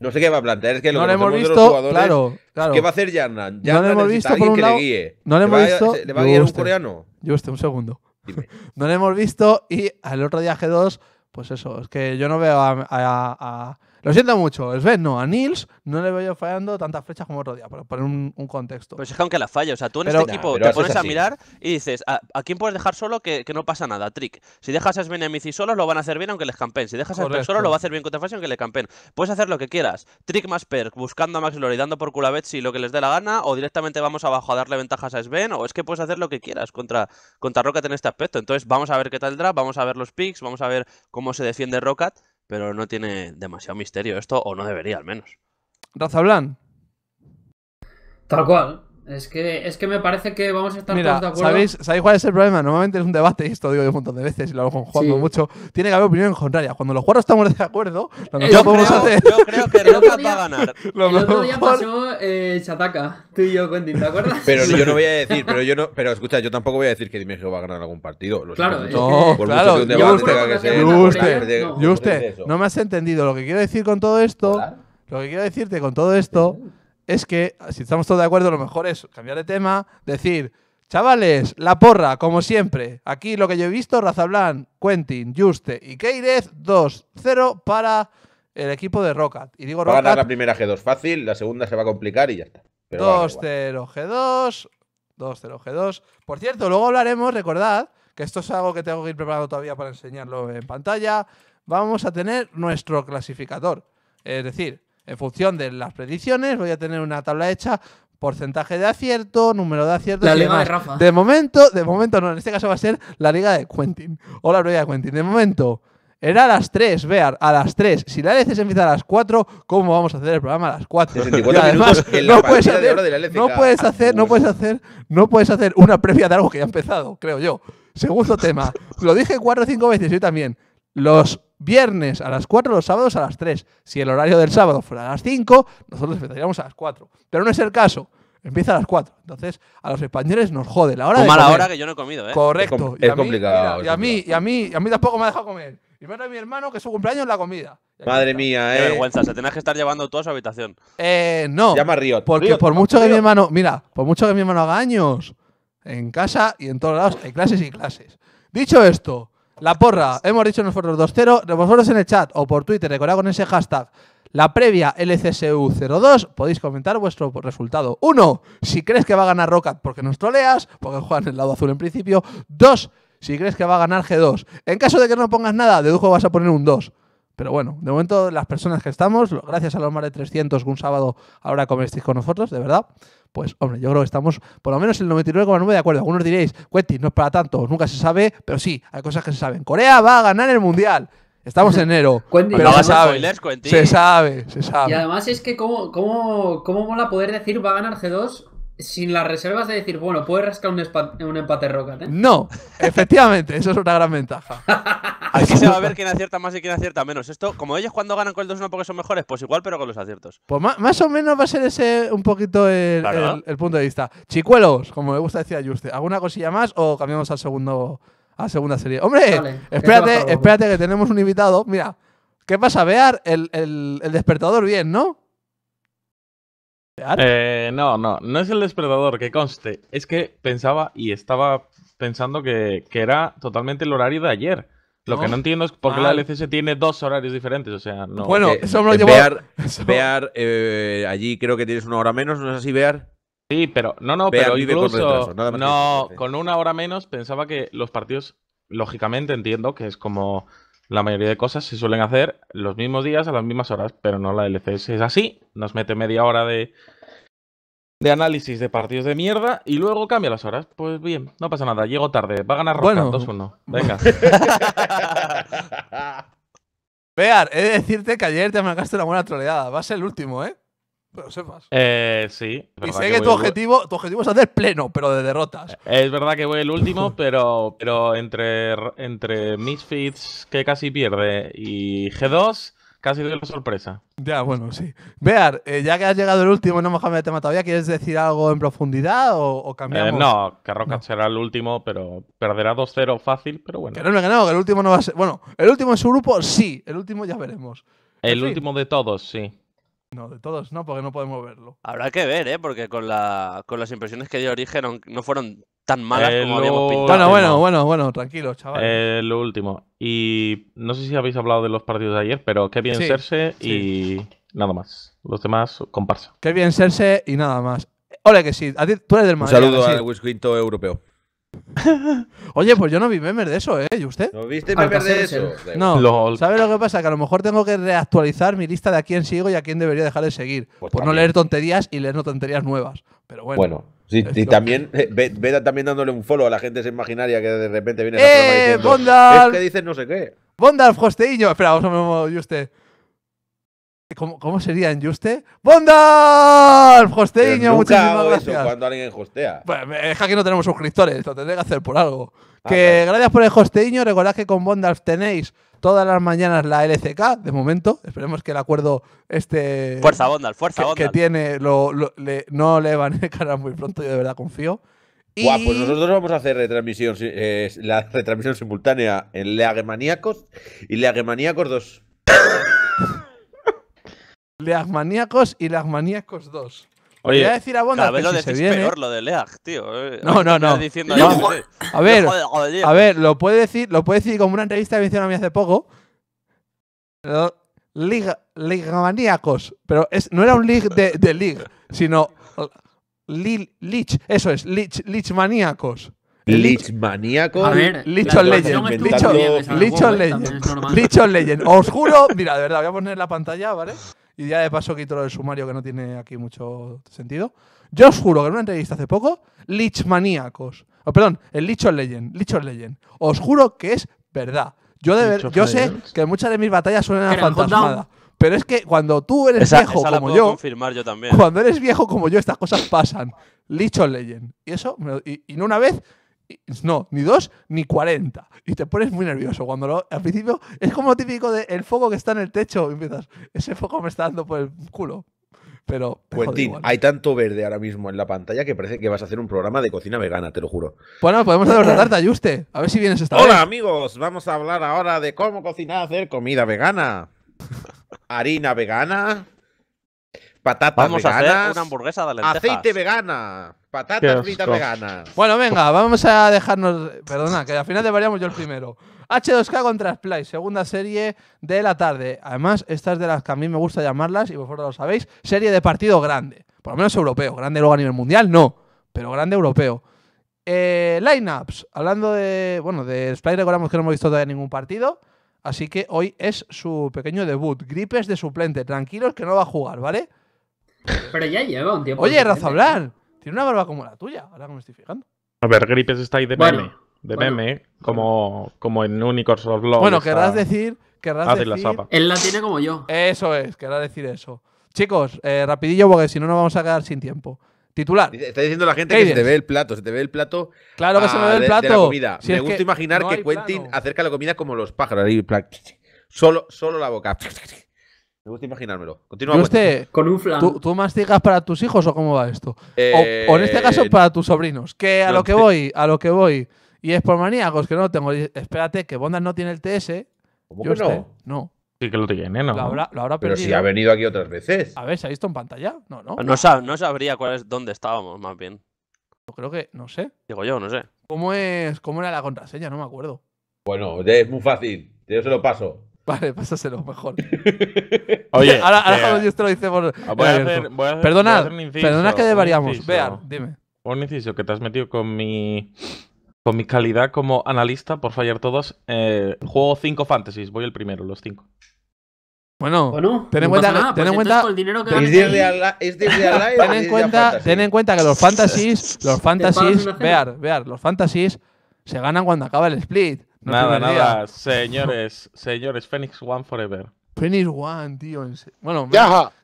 no sé qué va a plantear, es que lo no que hemos visto, los jugadores, claro, claro. ¿Qué va a hacer Yarnan? Yarnan no le hemos visto por un que le guíe. No le hemos va, visto. ¿Le va a guiar un coreano? Yo este, un segundo. Dime. No le hemos visto y al otro día G2, pues eso, es que yo no veo a lo siento mucho, Sven, no, a Nils no le veo fallando tantas flechas como otro día, para poner un, contexto. Pues es que aunque la falla, o sea, tú en este equipo te pones a mirar y dices, ¿a, quién puedes dejar solo que, no pasa nada? Trick. Si dejas a Sven y a Mici solos, lo van a hacer bien aunque les campen. Si dejas a Sven solo, lo va a hacer bien contra Fashion aunque le campen. Puedes hacer lo que quieras. Trick más perk, buscando a Max Lore y dando por culo a lo que les dé la gana, o directamente vamos abajo a darle ventajas a Sven, o es que puedes hacer lo que quieras contra, contra Rocket en este aspecto. Entonces, vamos a ver qué tal el draft, vamos a ver los picks, vamos a ver cómo se defiende Rocket pero no tiene demasiado misterio esto, o no debería al menos. Razablan. Tal cual. Es que, es que me parece que vamos a estar todos de acuerdo. ¿sabéis, ¿sabéis cuál es el problema? Normalmente es un debate, y esto digo yo un montón de veces, y lo hago con mucho. Tiene que haber opinión contraria. Cuando los jugadores estamos de acuerdo, lo eh, yo, creo, hacer... yo creo que Roca va a ganar. El otro día pasó eh, Chataka, tú y yo, Quentin, ¿te acuerdas? Pero yo no voy a decir, pero yo no, pero escucha, yo tampoco voy a decir que Dimegio va a ganar algún partido. claro, es no, que... claro. Yo usted, no me has entendido. Lo que quiero decir con todo esto, lo que quiero decirte con todo esto es que, si estamos todos de acuerdo, lo mejor es cambiar de tema, decir, chavales, la porra, como siempre. Aquí lo que yo he visto, Razablan, Quentin, Juste y Keirez, 2-0 para el equipo de Rocket. Y digo, va a dar la primera G2 fácil, la segunda se va a complicar y ya está. 2-0 G2, 2-0 G2. Por cierto, luego hablaremos, recordad, que esto es algo que tengo que ir preparando todavía para enseñarlo en pantalla. Vamos a tener nuestro clasificador. Es decir, en función de las predicciones, voy a tener una tabla hecha porcentaje de acierto, número de aciertos. La liga de Rafa. De momento, de momento no, en este caso va a ser la liga de Quentin. O la liga de Quentin. De momento, era a las 3, Bear, a las 3. Si la LCS empieza a las 4, ¿cómo vamos a hacer el programa a las 4? además, no, puedes hacer, no puedes hacer, no puedes hacer, una previa de algo que ya ha empezado, creo yo. Segundo tema, lo dije cuatro o cinco veces, yo también. Los viernes a las 4, los sábados a las 3. Si el horario del sábado fuera a las 5, nosotros empezaríamos a las 4. Pero no es el caso. Empieza a las 4. Entonces, a los españoles nos jode la hora de hora que yo no he comido, ¿eh? Correcto. Es, y complicado. y, a mí, y, a mí, y a mí tampoco me ha dejado comer. Y me mi hermano que su cumpleaños es la comida. Madre mía, eh. vergüenza, se tenés que estar llevando tú a su habitación. Eh, no. Llama a Riot. Porque por mucho que mi hermano, mira, por mucho que mi hermano haga años en casa y en todos lados, hay clases y clases. Dicho esto, la porra, hemos dicho nosotros 2-0. Vosotros en el chat o por Twitter, recordad con ese hashtag la previa LCSU02, podéis comentar vuestro resultado. Uno, si crees que va a ganar Rocket porque nos troleas, porque juegan el lado azul en principio. Dos, si crees que va a ganar G2. En caso de que no pongas nada, dedujo vas a poner un 2. Pero bueno, de momento las personas que estamos, gracias a los más de 300 que un sábado ahora coméis con nosotros, de verdad, pues hombre, yo creo que estamos por lo menos el 99,9 de acuerdo. Algunos diréis, Cuenti, no es para tanto, nunca se sabe, pero sí, hay cosas que se saben. Corea va a ganar el Mundial. Estamos en enero. pero sabe, se sabe, se sabe. Y además es que cómo, cómo, cómo mola poder decir va a ganar G2 sin las reservas de decir, bueno, puedes rascar un, empate, un ¿eh? No, efectivamente, eso es una gran ventaja. Aquí se va a ver quién acierta más y quién acierta menos. Esto, como ellos cuando ganan con el 2-1 porque son mejores, pues igual, pero con los aciertos. Pues más, o menos va a ser ese un poquito el, el, punto de vista. Chicuelos, como me gusta decir a Juste, ¿alguna cosilla más o cambiamos al segundo, a segunda serie? ¡Hombre! espérate, espérate que tenemos un invitado. Mira, ¿qué pasa, Bear? El, el despertador bien, ¿no? Eh, no, no, no es el despertador, que conste. Es que pensaba y estaba pensando que, era totalmente el horario de ayer. Lo que no entiendo es por qué la ah. LCS tiene dos horarios diferentes. O sea, no. Bueno, eso me lo llevó. Eh, allí creo que tienes una hora menos, ¿no es así, Bear? Sí, pero no, no, pero incluso. no, con una hora menos pensaba que los partidos, lógicamente entiendo que es como la mayoría de cosas se suelen hacer los mismos días a las mismas horas, pero no la LCS es así. Nos mete media hora de, análisis de partidos de mierda y luego cambia las horas. Pues bien, no pasa nada, llego tarde. Va a ganar Roca bueno. 2-1. Venga. he de decirte que ayer te marcaste una buena troleada. Va a ser el último, ¿eh? Pero sepas. Eh, sí. Y sé que, tu, objetivo, tu objetivo es hacer pleno, pero de derrotas. Eh, es verdad que voy el último, pero, pero entre, entre Misfits, que casi pierde, y G2, casi doy la sorpresa. Ya, bueno, sí. Bear, eh, ya que has llegado el último, no me cambiado de tema todavía, ¿quieres decir algo en profundidad o, cambiar. Eh, cambiamos? no, que será el último, pero perderá 2-0 fácil, pero bueno. Que no, que el último no va a ser. Bueno, el último en su grupo, sí. El último ya veremos. El último de todos, sí. No, de todos no, porque no podemos verlo. Habrá que ver, ¿eh? Porque con, la, con las impresiones que dio origen no fueron tan malas como habíamos pintado. Bueno, bueno, bueno, bueno, tranquilo, chaval. lo último. Y no sé si habéis hablado de los partidos de ayer, pero qué bien serse y nada más. Los demás, comparsa. Qué bien serse y nada más. Hola que sí. tú eres del Madrid. Un saludo al Wisquinto europeo. Oye, pues yo no vi memes de eso, ¿eh? ¿Y usted? ¿No viste memes de ¿eh? eso? No, ¿sabe lo que pasa? Que a lo mejor tengo que reactualizar mi lista de a quién sigo y a quién debería dejar de seguir. Pues por no leer tonterías y leer no tonterías nuevas. Pero bueno. Bueno, y también eh, también dándole un follow a la gente esa imaginaria que de repente viene ¡Eh, diciendo, Bondal! Es que dices no sé qué. Bondalf, Josteiño! Espera, vamos a ver, y usted. ¿Cómo, sería en Juste? Bondal, Hosteño, muchísimas gracias. Eso, cuando alguien hostea. Bueno, pues, es que no tenemos suscriptores, lo tendré que hacer por algo. Ah, que gracias por el hosteño. Recordad que con Bondalf tenéis todas las mañanas la LCK, de momento. Esperemos que el acuerdo este. Fuerza Bondalf! fuerza Bondalf!… Que tiene, lo, no le van a cara muy pronto, yo de verdad confío. Guau, pues nosotros vamos a hacer retransmisión, eh, la retransmisión simultánea en League y League Maníacos 2. Leag Maníacos y Leag Maníacos 2. Oye, voy a decir a Bonda lo si decís peor lo de Leag, tío. Eh. No, no, no. No, A ver, a ver, lo puede decir, lo puede decir como una entrevista que me hicieron a mí hace poco. League Pero es, no era un league de, de league, sino Lich, eso es, Lich, Lich Maníacos. Lich on Legend, Leach Legend. on Legend. Os juro, mira, de verdad, voy a poner la pantalla, ¿vale? Y ya de paso quito del sumario que no tiene aquí mucho sentido. Yo os juro que en una entrevista hace poco, Lichmaníacos. perdón, el Lichor Legend. Lichor Legend. Os juro que es verdad. Yo, de yo sé que muchas de mis batallas suenan a fantasmada. Pero es que cuando tú eres viejo como yo, confirmar yo también. cuando eres viejo como yo, estas cosas pasan. Lichor Legend. Y eso, y, y no una vez, no, ni dos, ni cuarenta Y te pones muy nervioso cuando al principio es como típico del el foco que está en el techo y empiezas, ese foco me está dando por el culo. Pero hay tanto verde ahora mismo en la pantalla que parece que vas a hacer un programa de cocina vegana, te lo juro. Bueno, podemos hacer la tarta, A ver si vienes esta Hola, Hola, amigos. Vamos a hablar ahora de cómo cocinar hacer comida vegana. Harina vegana. Patatas Vamos a hacer una hamburguesa de Aceite vegana. Patatas fritas veganas. Bueno, venga, vamos a dejarnos. Perdona, que al final te deberíamos yo el primero. H2K contra Splice, segunda serie de la tarde. Además, estas es de las que a mí me gusta llamarlas, y vosotros lo sabéis, serie de partido grande. Por lo menos europeo. Grande luego a nivel mundial, no. Pero grande europeo. Eh, lineups. Hablando de. Bueno, de Splice recordamos que no hemos visto todavía ningún partido. Así que hoy es su pequeño debut. Gripes de suplente. Tranquilos que no va a jugar, ¿vale? Pero ya lleva un tiempo. Oye, razo hablar. Tiene una barba como la tuya, ahora que me estoy fijando. A ver, Gripes está ahí de meme. De meme, como, como en Unicorns of Love. Bueno, querrás decir. Querrás decir... Él la tiene como yo. Eso es, querrás decir eso. Chicos, eh, rapidillo porque si no nos vamos a quedar sin tiempo. Titular. Está diciendo la gente que se te ve el plato, se te ve el plato. Claro que se me ve el plato. comida. me gusta imaginar que Quentin acerca la comida como los pájaros. solo, solo la boca. Me gusta imaginármelo. Continúa. Usted, pues. con un ¿tú, más mastigas para tus hijos o cómo va esto? o, en este caso, eh, para tus sobrinos. Que a lo que voy, a lo que voy. Y es por maníacos que no tengo. Espérate, que Bondas no tiene el TS. ¿Cómo que este, no? Sí que lo tiene, ¿no? Pero si ha venido aquí otras veces. A ver, ¿se ha visto en pantalla? No, no. No, sabría cuál es dónde estábamos, más bien. Yo creo que, no sé. Digo yo, no sé. ¿Cómo, es, ¿Cómo era la contraseña? No me acuerdo. Bueno, es muy fácil. Yo se lo paso. Vale, pásaselo pues mejor. Oye, ahora, ahora eh, esto lo hice ah, eh, por. Voy a hacer, perdonad, perdonad que variamos. Vean, dime. Un inciso que te has metido con mi. Con mi calidad como analista por fallar todos. Eh, juego 5 fantasies, voy el primero, los 5. Bueno, ten en cuenta, en pues cuenta pues, el dinero que ten en cuenta, en cuenta que los fantasies, los fantasies, los fantasies se ganan cuando acaba el split nada, nada, señores, señores, Phoenix One Forever. Phoenix One, tío. Bueno,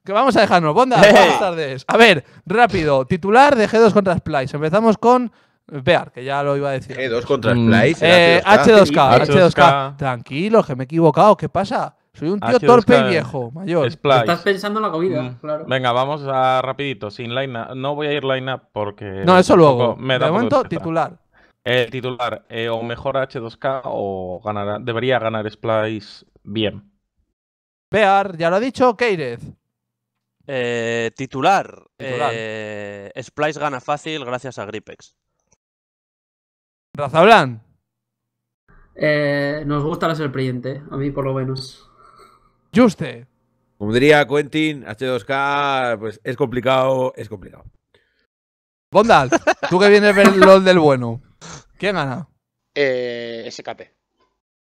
que vamos a dejarnos. Bonda, buenas tardes. A ver, rápido. Titular de G2 contra Splice. Empezamos con Bear, que ya lo iba a decir. G2 contra mm. Splice. Eh, H2K, H2K, Tranquilo, que me he equivocado. ¿Qué pasa? Soy un tío torpe y viejo, mayor. Estás pensando en la comida, mm. claro. Venga, vamos a rapidito, sin line up. No voy a ir line up porque. No, eso luego. Me da de momento, titular titular, eh, o mejor H2K o ganará, debería ganar Splice bien. Bear, ya lo ha dicho Keirez. Eh, titular. Eh, Splice gana fácil gracias a Gripex. Razablan. nos gusta la serpiente, a mí por lo menos. Juste. Como diría Quentin, H2K, pues es complicado, es complicado. Bondal, tú que vienes LOL del bueno. ¿Quién gana? Eh, SKT.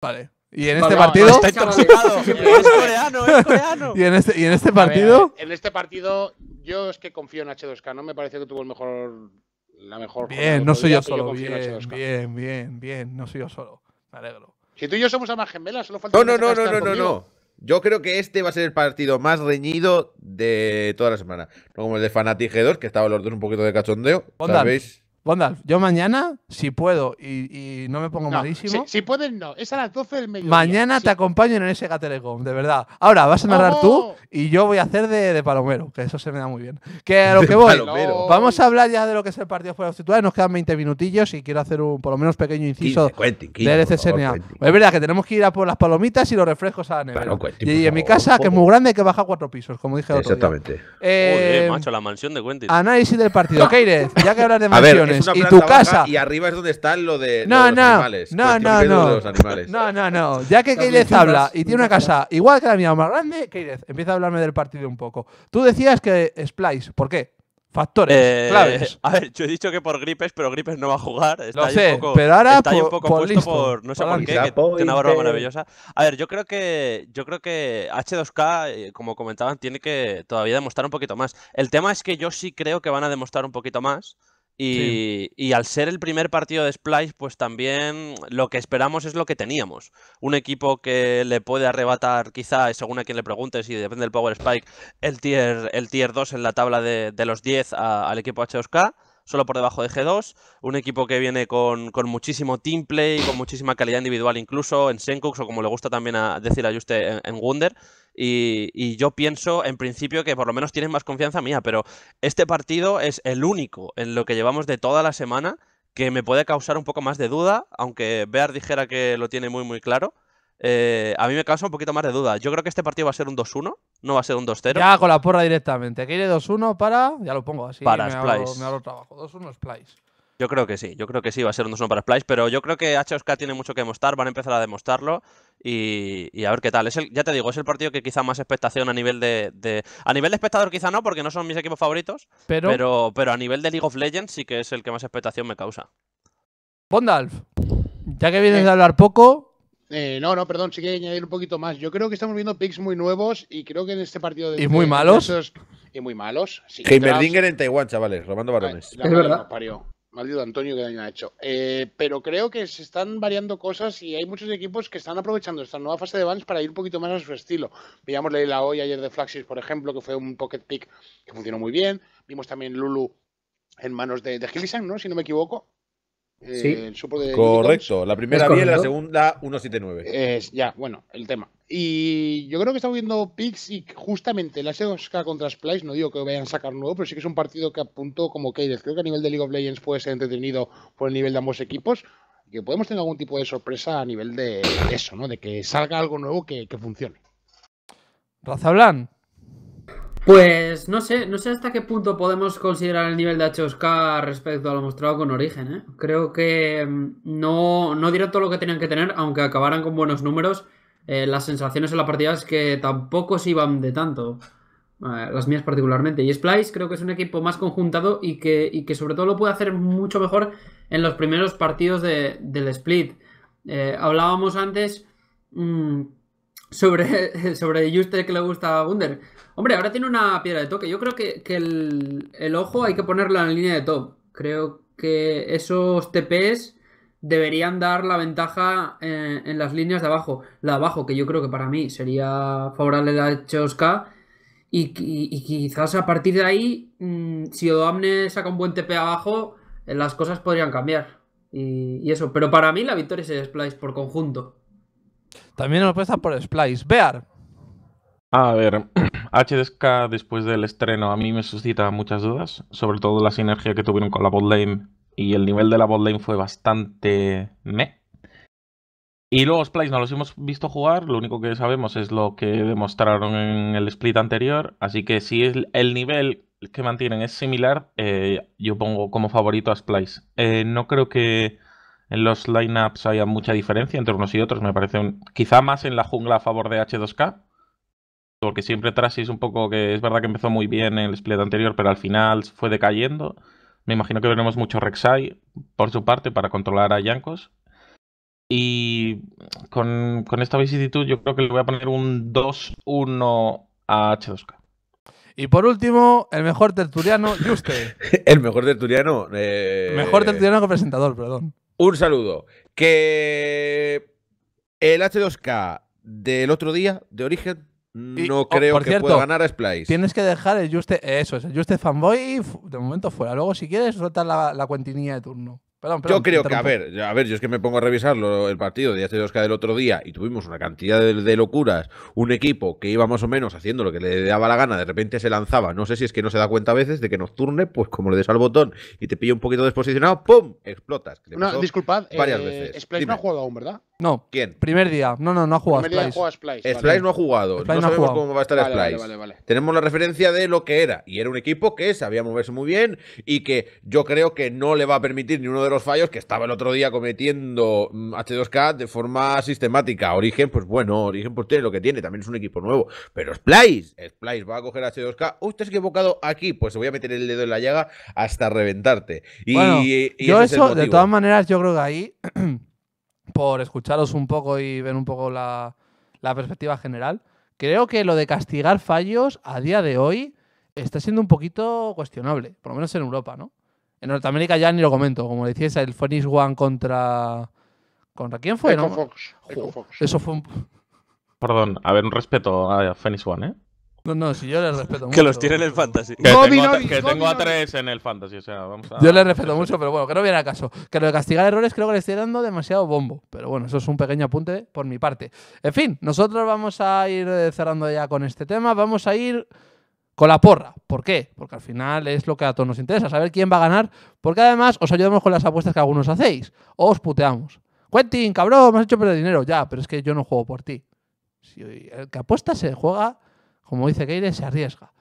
Vale. ¿Y en este partido? es coreano, es coreano. ¿Y en este, este partido? en este partido, yo es que confío en H2K. No me parece que tuvo el mejor. La mejor. Bien, no soy yo solo. Bien, bien, bien, No soy yo solo. Me alegro. Si tú y yo somos a gemelas, solo falta. No, no, no, no, no, no. Yo creo que este va a ser el partido más reñido de toda la semana. como el de Fanatic G2, que estaba los dos un poquito de cachondeo. ¿Sabéis? yo mañana, si puedo y, no me pongo malísimo. Si, puedes, no. Es a las 12 del mediodía. Mañana te acompaño en ese Telecom, de verdad. Ahora vas a narrar tú y yo voy a hacer de, palomero, que eso se me da muy bien. Que a lo que voy. Vamos a hablar ya de lo que es el partido fuera de los titulares. Nos quedan 20 minutillos y quiero hacer un por lo menos pequeño inciso Es verdad que tenemos que ir a por las palomitas y los refrescos a la nevera. y, en mi casa, que es muy grande, que baja cuatro pisos, como dije el otro Exactamente. Eh, macho, la mansión de Quentin. Análisis del partido. Keirez, ya que hablas de mansiones y tu casa. Y arriba es donde están lo de, los animales. No, no, no. No, no, no. Ya que Keyleth habla y tiene una casa igual que la mía más grande, Keyleth, empieza a hablarme del partido un poco. Tú decías que Splice, ¿por qué? Factores, eh, claves. A ver, yo he dicho que por Gripes, pero Gripes no va a jugar. Está Lo sé, pero ahora está un poco por por no sé por, qué, que, que una barba maravillosa. A ver, yo creo que yo creo que H2K, eh, como comentaban, tiene que todavía demostrar un poquito más. El tema es que yo sí creo que van a demostrar un poquito más. Y, al ser el primer partido de Splice, pues también lo que esperamos es lo que teníamos. Un equipo que le puede arrebatar, quizá, según a quien le preguntes, si depende del Power Spike, el tier, el tier 2 en la tabla de, los 10 al equipo H2K, solo por debajo de G2. Un equipo que viene con, muchísimo team play, con muchísima calidad individual, incluso en Senkux, o como le gusta también decir a Juste en, en Wunder y, yo pienso en principio que por lo menos tienen más confianza mía, pero este partido es el único en lo que llevamos de toda la semana que me puede causar un poco más de duda, aunque Bear dijera que lo tiene muy muy claro. Eh, a mí me causa un poquito más de duda. Yo creo que este partido va a ser un 2-1, no va a ser un 2-0. Ya con la porra directamente. Aquí hay 2-1 para. Ya lo pongo así. Para me Splice. me hago trabajo. 2-1 Splice. Yo creo que sí, yo creo que sí, va a ser un 2 para Splice, pero yo creo que HOSK tiene mucho que demostrar, van a empezar a demostrarlo y, a ver qué tal. Es el, ya te digo, es el partido que quizá más expectación a nivel de, A nivel de espectador quizá no, porque no son mis equipos favoritos, pero... pero... a nivel de League of Legends sí que es el que más expectación me causa. Pondalf ya que vienes eh. de hablar poco... Eh, no, no, perdón, sí que añadir un poquito más. Yo creo que estamos viendo picks muy nuevos y creo que en este partido de... Y muy malos. y muy malos. Sí, Heimerdinger en Taiwán, chavales, Romando Barones es verdad. Parió maldito Antonio, qué daño ha hecho. Eh, pero creo que se están variando cosas y hay muchos equipos que están aprovechando esta nueva fase de bans para ir un poquito más a su estilo. Veíamos la hoy ayer de Flaxis, por ejemplo, que fue un pocket pick que funcionó muy bien. Vimos también Lulu en manos de, de ¿no? Si no me equivoco. sí. Eh, correcto. La primera bien, la segunda 179. es ya, bueno, el tema. Y yo creo que estamos viendo picks y justamente la k contra Splice, no digo que vayan a sacar nuevo, pero sí que es un partido que apuntó como que Creo que a nivel de League of Legends puede ser entretenido por el nivel de ambos equipos. que podemos tener algún tipo de sorpresa a nivel de eso, ¿no? De que salga algo nuevo que, funcione. Razablan. Pues no sé, no sé hasta qué punto podemos considerar el nivel de H2K respecto a lo mostrado con Origen, ¿eh? Creo que mm, no, no dieron todo lo que tenían que tener, aunque acabaran con buenos números. Eh, las sensaciones en la partida es que tampoco se iban de tanto. Eh, las mías particularmente. Y Splice creo que es un equipo más conjuntado y que, que sobre todo lo puede hacer mucho mejor en los primeros partidos del split. Eh, hablábamos antes mm, sobre, sobre Juste que le gusta a Gunder. Hombre, ahora tiene una piedra de toque. Yo creo que, el, el, ojo hay que ponerlo en línea de top. Creo que esos TPs deberían dar la ventaja eh, en, las líneas de abajo. La de abajo, que yo creo que para mí sería favorable la h Y, k y, quizás a partir de ahí, mm, si Odoamne saca un buen TP abajo, eh, las cosas podrían cambiar. Y, eso. Pero para mí la victoria es el Splice por conjunto. También nos pesa por Splice. Bear. A ver, HDSK después del estreno a mí me suscita muchas dudas, sobre todo la sinergia que tuvieron con la botlane y el nivel de la botlane fue bastante meh. Y luego Splice no los hemos visto jugar, lo único que sabemos es lo que demostraron en el split anterior, así que si es el nivel que mantienen es similar, eh, yo pongo como favorito a Splice. Eh, no creo que en los lineups haya mucha diferencia entre unos y otros, me parece quizá más en la jungla a favor de H2K, porque siempre Trashy es un poco que es verdad que empezó muy bien en el split anterior, pero al final fue decayendo. Me imagino que veremos mucho Rek'Sai por su parte para controlar a Yankos. Y con, esta vicisitud yo creo que le voy a poner un 2-1 a H2K. Y por último, el mejor tertuliano, Juste. el mejor tertuliano. Eh, mejor tertuliano que presentador, perdón. Un saludo. Que el H2K del otro día, de origen, no oh, creo que pueda ganar a Splice. Tienes que dejar el Juste. Eso es, el Fanboy de momento fuera. Luego, si quieres, sueltas la, cuentinilla de turno. yo creo que, a ver, a ver, yo es que me pongo a revisar el partido de hace 2 k del otro día y tuvimos una cantidad de, locuras. Un equipo que iba más o menos haciendo lo que le daba la gana, de repente se lanzaba. No sé si es que no se da cuenta a veces de que Nocturne, pues como le des al botón y te pilla un poquito desposicionado, ¡pum! explotas. disculpad, varias eh, veces. no ha jugado aún, ¿verdad? No. ¿Quién? Primer día. No, no, no ha jugado. Splice. Splice, no ha jugado. no, sabemos cómo va a estar Splice. Tenemos la referencia de lo que era. Y era un equipo que sabía moverse muy bien y que yo creo que no le va a permitir ni uno de los fallos que estaba el otro día cometiendo mm, H2K de forma sistemática. Origen, pues bueno, Origen pues tiene lo que tiene. También es un equipo nuevo. Pero Splice, Splice va a coger H2K. Usted te has equivocado aquí. Pues se voy a meter el dedo en la llaga hasta reventarte. Y, yo eso, de todas maneras, yo creo que ahí... por escucharos un poco y ver un poco la, perspectiva general. Creo que lo de castigar fallos a día de hoy está siendo un poquito cuestionable, por lo menos en Europa, ¿no? En Norteamérica ya ni lo comento, como le el Phoenix One contra... ¿Contra quién fue? Fox, Fox. Eso fue un... Perdón, a ver, un respeto a Phoenix One, ¿eh? No, no, si yo les respeto mucho. Que los tiene en el fantasy. Que, tengo, a, tres en el fantasy, Yo les respeto mucho, pero bueno, que no viene caso. Que lo de castigar errores creo que le estoy dando demasiado bombo. Pero bueno, eso es un pequeño apunte por mi parte. En fin, nosotros vamos a ir eh, cerrando ya con este tema. Vamos a ir con la porra. ¿Por qué? Porque al final es lo que a todos nos interesa, saber quién va a ganar. Porque además os ayudamos con las apuestas que algunos hacéis. O os puteamos. Quentin, cabrón, me has hecho perder dinero. Ya, pero es que yo no juego por ti. Si el que apuesta se juega como dice Keyres, se arriesga.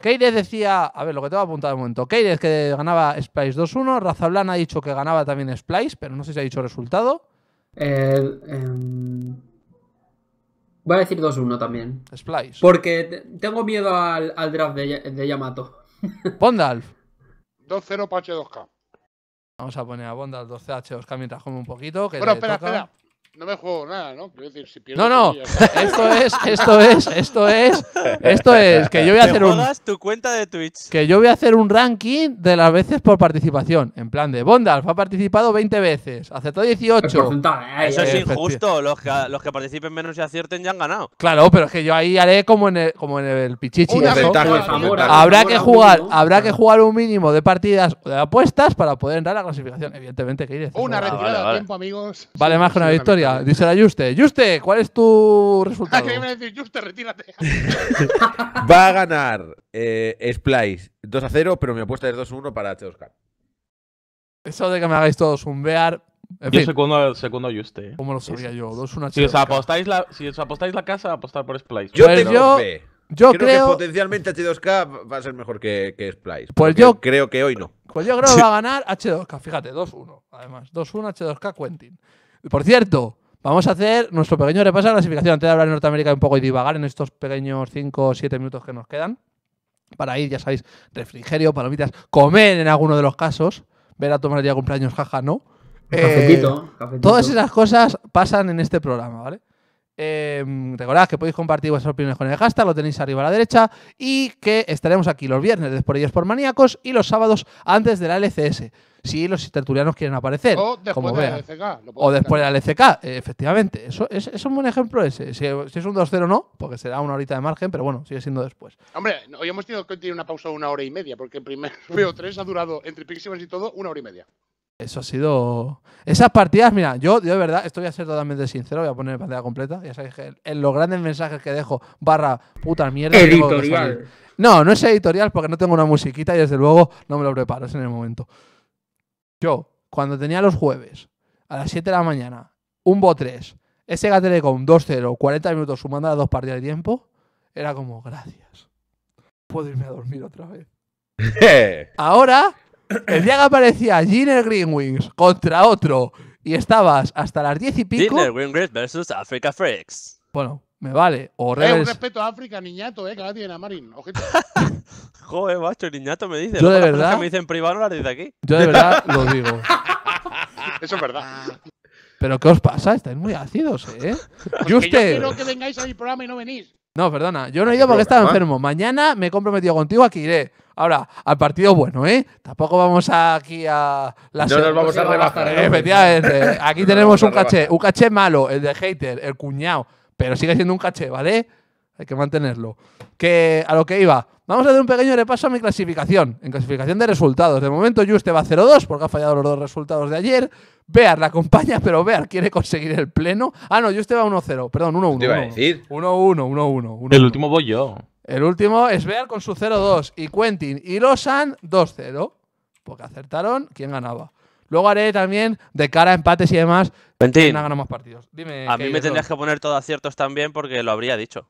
Keires decía, a ver, lo que te apuntado a apuntar de momento. Keires que ganaba Splice 2-1, Razablan ha dicho que ganaba también Splice, pero no sé si ha dicho resultado. Em, voy a decir 2-1 también. Splice. Porque tengo miedo al, draft de, Yamato. Pondalf 2-0 para H2K. Vamos a poner a Bondalf 2-H2K mientras come un poquito. Que bueno, espera, espera no me juego nada, ¿no? Quiero decir, No, no, esto es, esto es, esto es, esto es, que yo voy a hacer un. tu cuenta de Twitch. Que yo voy a hacer un ranking de las veces por participación. En plan de Bondalf ha participado 20 veces, Aceptó 18. Eh, Eso es eh, injusto. Los que, participen menos y acierten ya han ganado. Claro, pero es que yo ahí haré como en el, como en el Pichichi. habrá que jugar, habrá que jugar un mínimo de partidas o de apuestas para poder entrar a la clasificación. Evidentemente, que Una retirada de tiempo, amigos. Vale más que una victoria. Dice la Juste. Juste, ¿cuál es tu ah, resultado? ¿Qué iba decir? Juste, retírate. Va a ganar eh, Splice 2 a 0, pero mi apuesta es 2 a 1 para H2K Eso de que me hagáis todos un bear. En yo fin. Yo eh. ¿Cómo lo sabía yo? 2 1 si os, apostáis la, si os apostáis la casa, apostar por Splice. Yo, pues yo, yo creo, que potencialmente H2K va a ser mejor que, que Splice. Pues yo creo que hoy no. Pues yo creo que va a ganar H2K, fíjate, 2-1. Además, 2-1 H2K Quentin. Por cierto, vamos a hacer nuestro pequeño repaso a la clasificación antes de hablar de Norteamérica un poco y divagar en estos pequeños 5 o 7 minutos que nos quedan. Para ir, ya sabéis, refrigerio, palomitas, comer en alguno de los casos, ver a tomar ya cumpleaños, jaja, no. Eh, todas esas cosas pasan en este programa, ¿vale? recordad em, que podéis compartir vuestras opiniones con el hashtag, lo tenéis arriba a la derecha. Y que estaremos aquí los viernes después de ellos por maníacos y los sábados antes de la LCS. Si los tertulianos quieren aparecer, o después de la LCK, efectivamente. Eso es, un buen ejemplo ese. Si, es un 2-0, no, porque será una horita de margen, pero bueno, sigue siendo después. Hombre, hoy hemos tenido que tener una pausa de una hora y media, porque el primer VO3 ha durado entre Pixies y todo una hora y media. Eso ha sido. Esas partidas, mira, yo, de verdad, esto voy a ser totalmente sincero, voy a poner la pantalla completa. Ya sabéis que en los grandes mensajes que dejo, barra puta mierda. Editorial. No, no es editorial porque no tengo una musiquita y desde luego no me lo preparo en el momento. Yo, cuando tenía los jueves, a las 7 de la mañana, un bo 3, ese con 2-0, 40 minutos sumando las dos partidas de tiempo, era como, gracias. Puedo irme a dormir otra vez. Ahora el día que aparecía Giner Greenwings contra otro y estabas hasta las diez y pico. Giner Greenwings versus Africa Freaks. Bueno, me vale. O eh, un respeto a África, niñato, eh, que la tiene a Marin. Joder, macho, niñato me dice. Yo de verdad. Que me dicen privado, las dice aquí. Yo de verdad lo digo. Eso es verdad. Pero ¿qué os pasa? Estáis muy ácidos, ¿eh? yo quiero que vengáis a mi programa y no venís. No, perdona, yo no he ido porque estaba enfermo. Mañana me he comprometido contigo aquí iré. Ahora, al partido bueno, ¿eh? Tampoco vamos aquí a... La no nos vamos a pues rebajar. ¿eh? Efectivamente, aquí tenemos un caché. Un caché malo, el de hater, el cuñado. Pero sigue siendo un caché, ¿vale? Hay que mantenerlo. Que a lo que iba, Vamos a hacer un pequeño repaso a mi clasificación. En clasificación de resultados. De momento, Juste va 0-2 porque ha fallado los dos resultados de ayer. Bear la acompaña, pero Bear quiere conseguir el pleno. Ah, no, Juste va 1-0. Perdón, 1-1. ¿Te iba a decir? 1-1, 1-1. El último voy yo. El último es Bear con su 0-2. Y Quentin y Losan 2-0. Porque acertaron quién ganaba. Luego haré también de cara a empates y demás. Quentin. Ha ganado más partidos. Dime, a mí me tendrías que poner todos aciertos también porque lo habría dicho.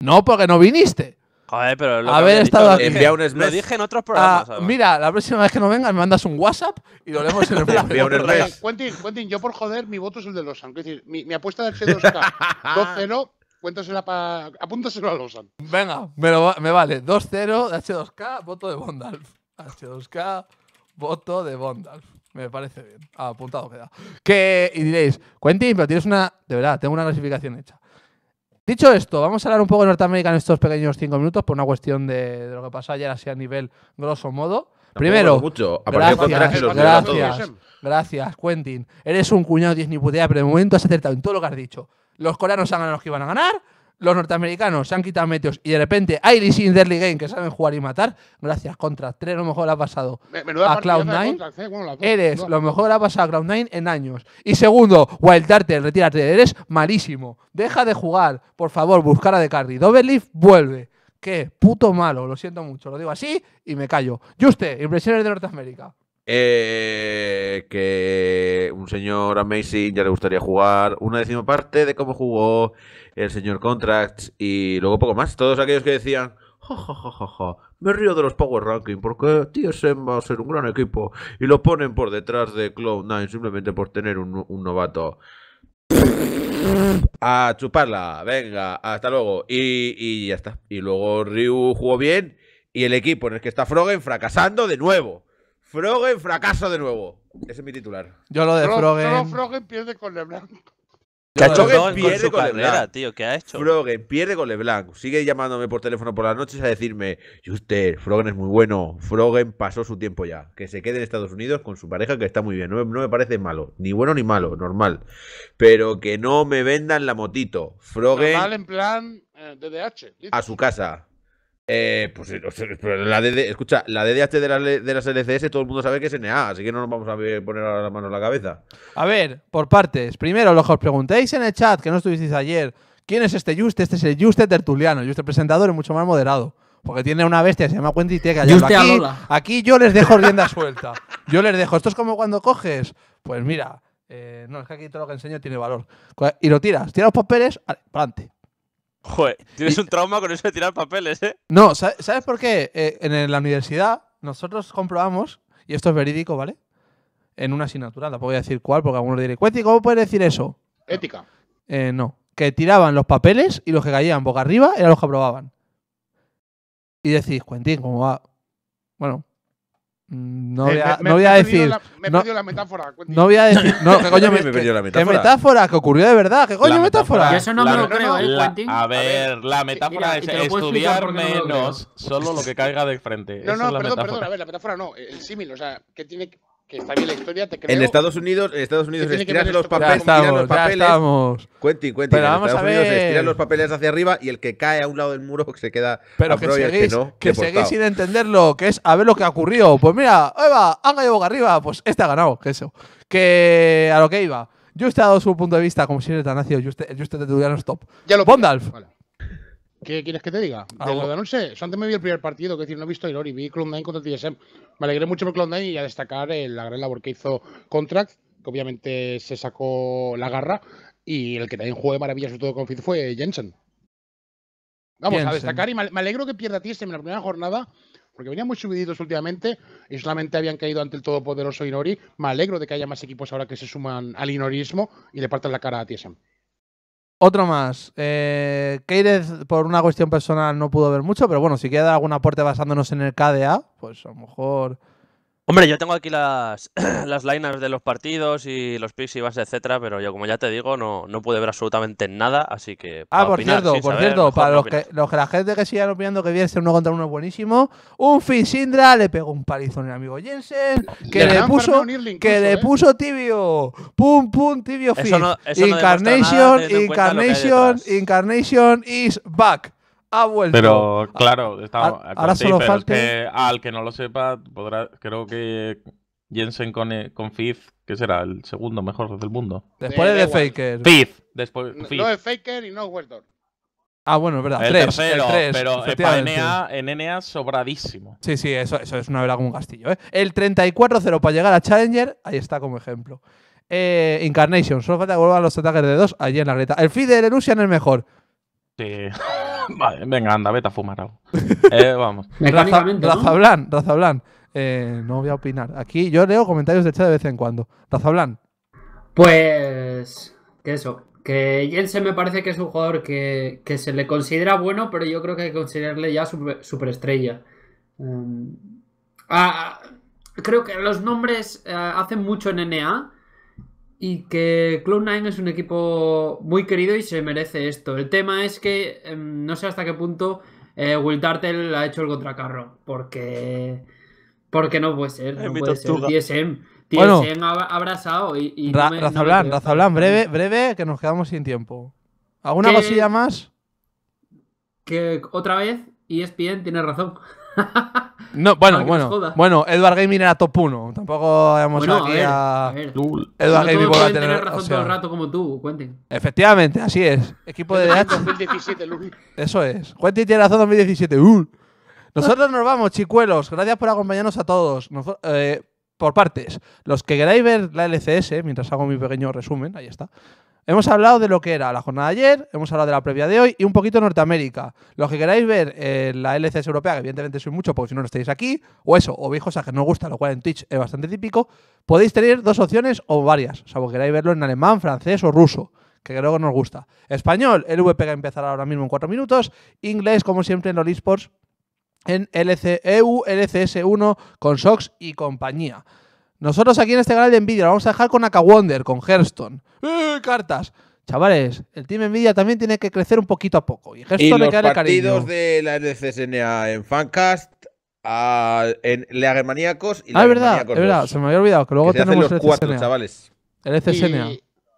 No, porque no viniste. Joder, pero lo haber estado un Lo dije en otros programas. Ah, mira, la próxima vez que no vengas me mandas un WhatsApp y lo leemos en el programa. Quentin, Quentin, yo por joder, mi voto es el de Losan. Es decir, mi, apuesta de h 2 k 2-0 Cuéntasela para. Apúntaselo a Losan. Venga, me, vale. 2-0 de H2K, voto de Bondalf. H2K, voto de Bondalf. Me parece bien. Ah, apuntado queda. ¿Qué? y diréis, Quentin, pero tienes una. De verdad, tengo una clasificación hecha. Dicho esto, vamos a hablar un poco de Norteamérica en estos pequeños cinco minutos por una cuestión de, lo que pasó ayer así a nivel grosso modo. Primero, mucho. gracias, gracias, gracias, Quentin. Eres un cuñado de ni pero de momento has acertado en todo lo que has dicho. Los coreanos han ganado los que iban a ganar, los norteamericanos se han quitado meteos y de repente Iris in the game que saben jugar y matar, gracias, contra 3 ¿eh? lo mejor le ha pasado a Cloud9. eres lo mejor le ha pasado a Cloud9 en años. Y segundo, Wild Darter, retírate, eres malísimo. Deja de jugar, por favor, buscar a De Carry. Doverleaf vuelve. Qué puto malo, lo siento mucho, lo digo así y me callo. Y usted, impresiones de Norteamérica. Eh, que un señor Amazing ya le gustaría jugar una décima parte de cómo jugó el señor Contracts y luego poco más. Todos aquellos que decían, ja, me río de los Power Ranking porque TSM va a ser un gran equipo y lo ponen por detrás de Cloud9 simplemente por tener un, novato. A chuparla, venga, hasta luego. Y, ya está. Y luego Ryu jugó bien y el equipo en el que está Froggen fracasando de nuevo. Froggen fracasa de nuevo. Ese es mi titular. Yo lo de Froggen. Solo Froggen pierde con LeBlanc pierde con, Leblanc. ¿qué ha hecho? Froggen pierde con Leblanc. Sigue llamándome por teléfono por las noches a decirme, usted, Froggen es muy bueno. Froggen pasó su tiempo ya. Que se quede en Estados Unidos con su pareja, que está muy bien. No, me, parece malo. Ni bueno ni malo, normal. Pero que no me vendan la motito. Froggen... Normal en plan eh, A su casa. Eh, pues, eh, pues eh, la escucha, la DDH de, de las LCS todo el mundo sabe que es NA, así que no nos vamos a poner las manos en la cabeza. A ver, por partes. Primero, los que os preguntéis en el chat, que no estuvisteis ayer, ¿quién es este Juste? Este es el Juste tertuliano, Juste presentador es mucho más moderado. Porque tiene una bestia, se llama cuenta y aquí, yo les dejo rienda suelta. Yo les dejo. Esto es como cuando coges, pues mira, no, es que aquí todo lo que enseño tiene valor. Y lo tiras, tiras los papeles, adelante. Joder, tienes un trauma con eso de tirar papeles, ¿eh? No, ¿sabes por qué? Eh, en la universidad nosotros comprobamos, y esto es verídico, ¿vale? En una asignatura, tampoco voy a decir cuál, porque algunos dirán, Cuenti, ¿cómo puedes decir eso? Ética. Eh, no, que tiraban los papeles y los que caían boca arriba eran los que aprobaban. Y decís, Cuentín, ¿cómo va? Bueno, Mm, no voy, a, no voy a decir. me he la metáfora. No voy a decir. No, ¿qué coño me, me la metáfora? ¿Qué metáfora? ¿Qué ocurrió de verdad? que coño metáfora? Yo eso no me lo creo, ¿eh, A ver, la metáfora es estudiar menos solo lo que caiga de frente. No, no, perdón, perdón. A ver, la metáfora no. El símil, o sea, que tiene está bien la historia, En Estados Unidos, en Estados Unidos estiras los, los papeles. Ya estamos. Pero vamos los papeles hacia arriba y el que cae a un lado del muro se queda. Pero que, seguís, sin entenderlo, que es a ver lo que ha ocurrido. Pues mira, Eva, han caído boca arriba. Pues este ha ganado, que eso. Que a lo que iba. Yo he dado su punto de vista como si eres tan ácido. Yo usted, yo Ya lo Bondalf. ¿Qué quieres que te diga? No sé, lo antes me vi el primer partido, que es decir, no he visto Inori, vi Cloud9 contra TSM. Me alegré mucho por Cloud9 y a destacar eh, la gran labor que hizo Contract, que obviamente se sacó la garra, y el que también jugó de maravilla, sobre todo con Fitz, fue Jensen. Vamos a destacar, y me alegro que pierda TSM en la primera jornada, porque venían muy subiditos últimamente y solamente habían caído ante el todopoderoso Inori. Me alegro de que haya más equipos ahora que se suman al Inorismo y le partan la cara a TSM. Otro más. Eh, por una cuestión personal, no pudo ver mucho, pero bueno, si queda algún aporte basándonos en el KDA, pues a lo mejor Hombre, yo tengo aquí las, las de los partidos y los picks y bases, etcétera, pero yo, como ya te digo, no, no pude ver absolutamente nada, así que. Ah, por cierto, por cierto, para los, que, los que, la gente que sigan opinando que viene este uno contra uno buenísimo, un Sindra le pegó un palizón al amigo Jensen, que le, puso, que le ¿eh? puso tibio, pum pum tibio fin. Incarnation, Incarnation, Incarnation is back ha vuelto. Pero claro, ahora solo falta... que, al que no lo sepa, podrá, creo que Jensen con, con Fizz, que será el segundo mejor del mundo. Después de, Faker. Fizz. Después, de No es Faker y no es Wordor. Ah, bueno, es verdad. tres, el pero en NA, en sobradísimo. Sí, sí, eso, eso es una verdad como un castillo. ¿eh? El 34-0 para llegar a Challenger, ahí está como ejemplo. Eh, Incarnation, solo falta que vuelvan los ataques de dos allí en la grieta. El feed de Lucian es mejor. Sí. vale, venga, anda, vete a fumar algo. Eh, vamos. ¿no? Razablan, eh, no voy a opinar. Aquí yo leo comentarios de chat de vez en cuando. Razablan. Pues. Que eso. Que Jensen me parece que es un jugador que, se le considera bueno, pero yo creo que hay que considerarle ya superestrella. Em, ah, creo que los nombres eh, hacen mucho en NA y que Cloud9 es un equipo muy querido y se merece esto. El tema es que em, no sé hasta qué punto eh, Will Tartel ha hecho el contracarro, porque, porque no puede ser, no puede ser. TSM, ha abrazado y, y no Razablan, breve, breve, que nos quedamos sin tiempo. ¿Alguna cosilla más? Que otra vez ESPN tiene razón. no, bueno, bueno. Bueno, Edward Gaming era top 1. Tampoco hemos aquí a. Gaming por tener, tener todo el rato como tú, Quentin. Efectivamente, así es. Equipo de DH. 2017, Eso es. Quentin tiene razón 2017. ¡Uh! Nosotros nos vamos, chicuelos. Gracias por acompañarnos a todos. Eh, por partes. Los que queráis ver la LCS, mientras hago mi pequeño resumen, ahí está. Hemos hablado de lo que era la jornada ayer, hemos hablado de la previa de hoy y un poquito Norteamérica. Lo que queráis ver en la LCS europea, que evidentemente soy mucho porque si no, no estáis aquí, o eso, o veis cosas que no os gusta, lo cual en Twitch es bastante típico, podéis tener dos opciones o varias. O sea, vos queráis verlo en alemán, francés o ruso, que creo que nos gusta. Español, el VP que empezará ahora mismo en cuatro minutos. Inglés, como siempre en los esports, en EU, LCS1, con Sox y compañía. Nosotros aquí en este canal de Nvidia lo vamos a dejar con Akawonder, con Hearthstone. ¡Eh, cartas! Chavales, el Team Nvidia también tiene que crecer un poquito a poco. Y, Hearthstone y los queda partidos de la NCSNA en Fancast, a, en Leagermaníacos y Ah, es verdad, es verdad, se me había olvidado que luego que tenemos los el cuatro, chavales. El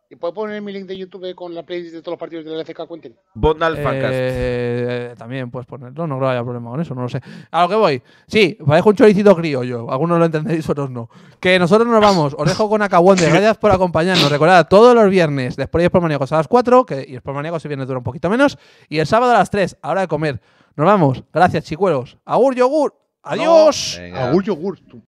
¿Y puedo poner mi link de YouTube con la playlist de todos los partidos de LCK Cuenten? Bondal eh, También puedes ponerlo, no, creo que haya problema con eso, no lo sé. A lo que voy, sí, dejo un choricito yo. algunos lo entendéis, otros no. Que nosotros nos vamos, os dejo con Acawonde. gracias por acompañarnos. Recordad, todos los viernes, después de Maníacos a las 4, que y Maniacos se viene dura un poquito menos, y el sábado a las 3, hora de comer. Nos vamos, gracias chicuelos. Agur yogur, adiós. Agur yogur, tú.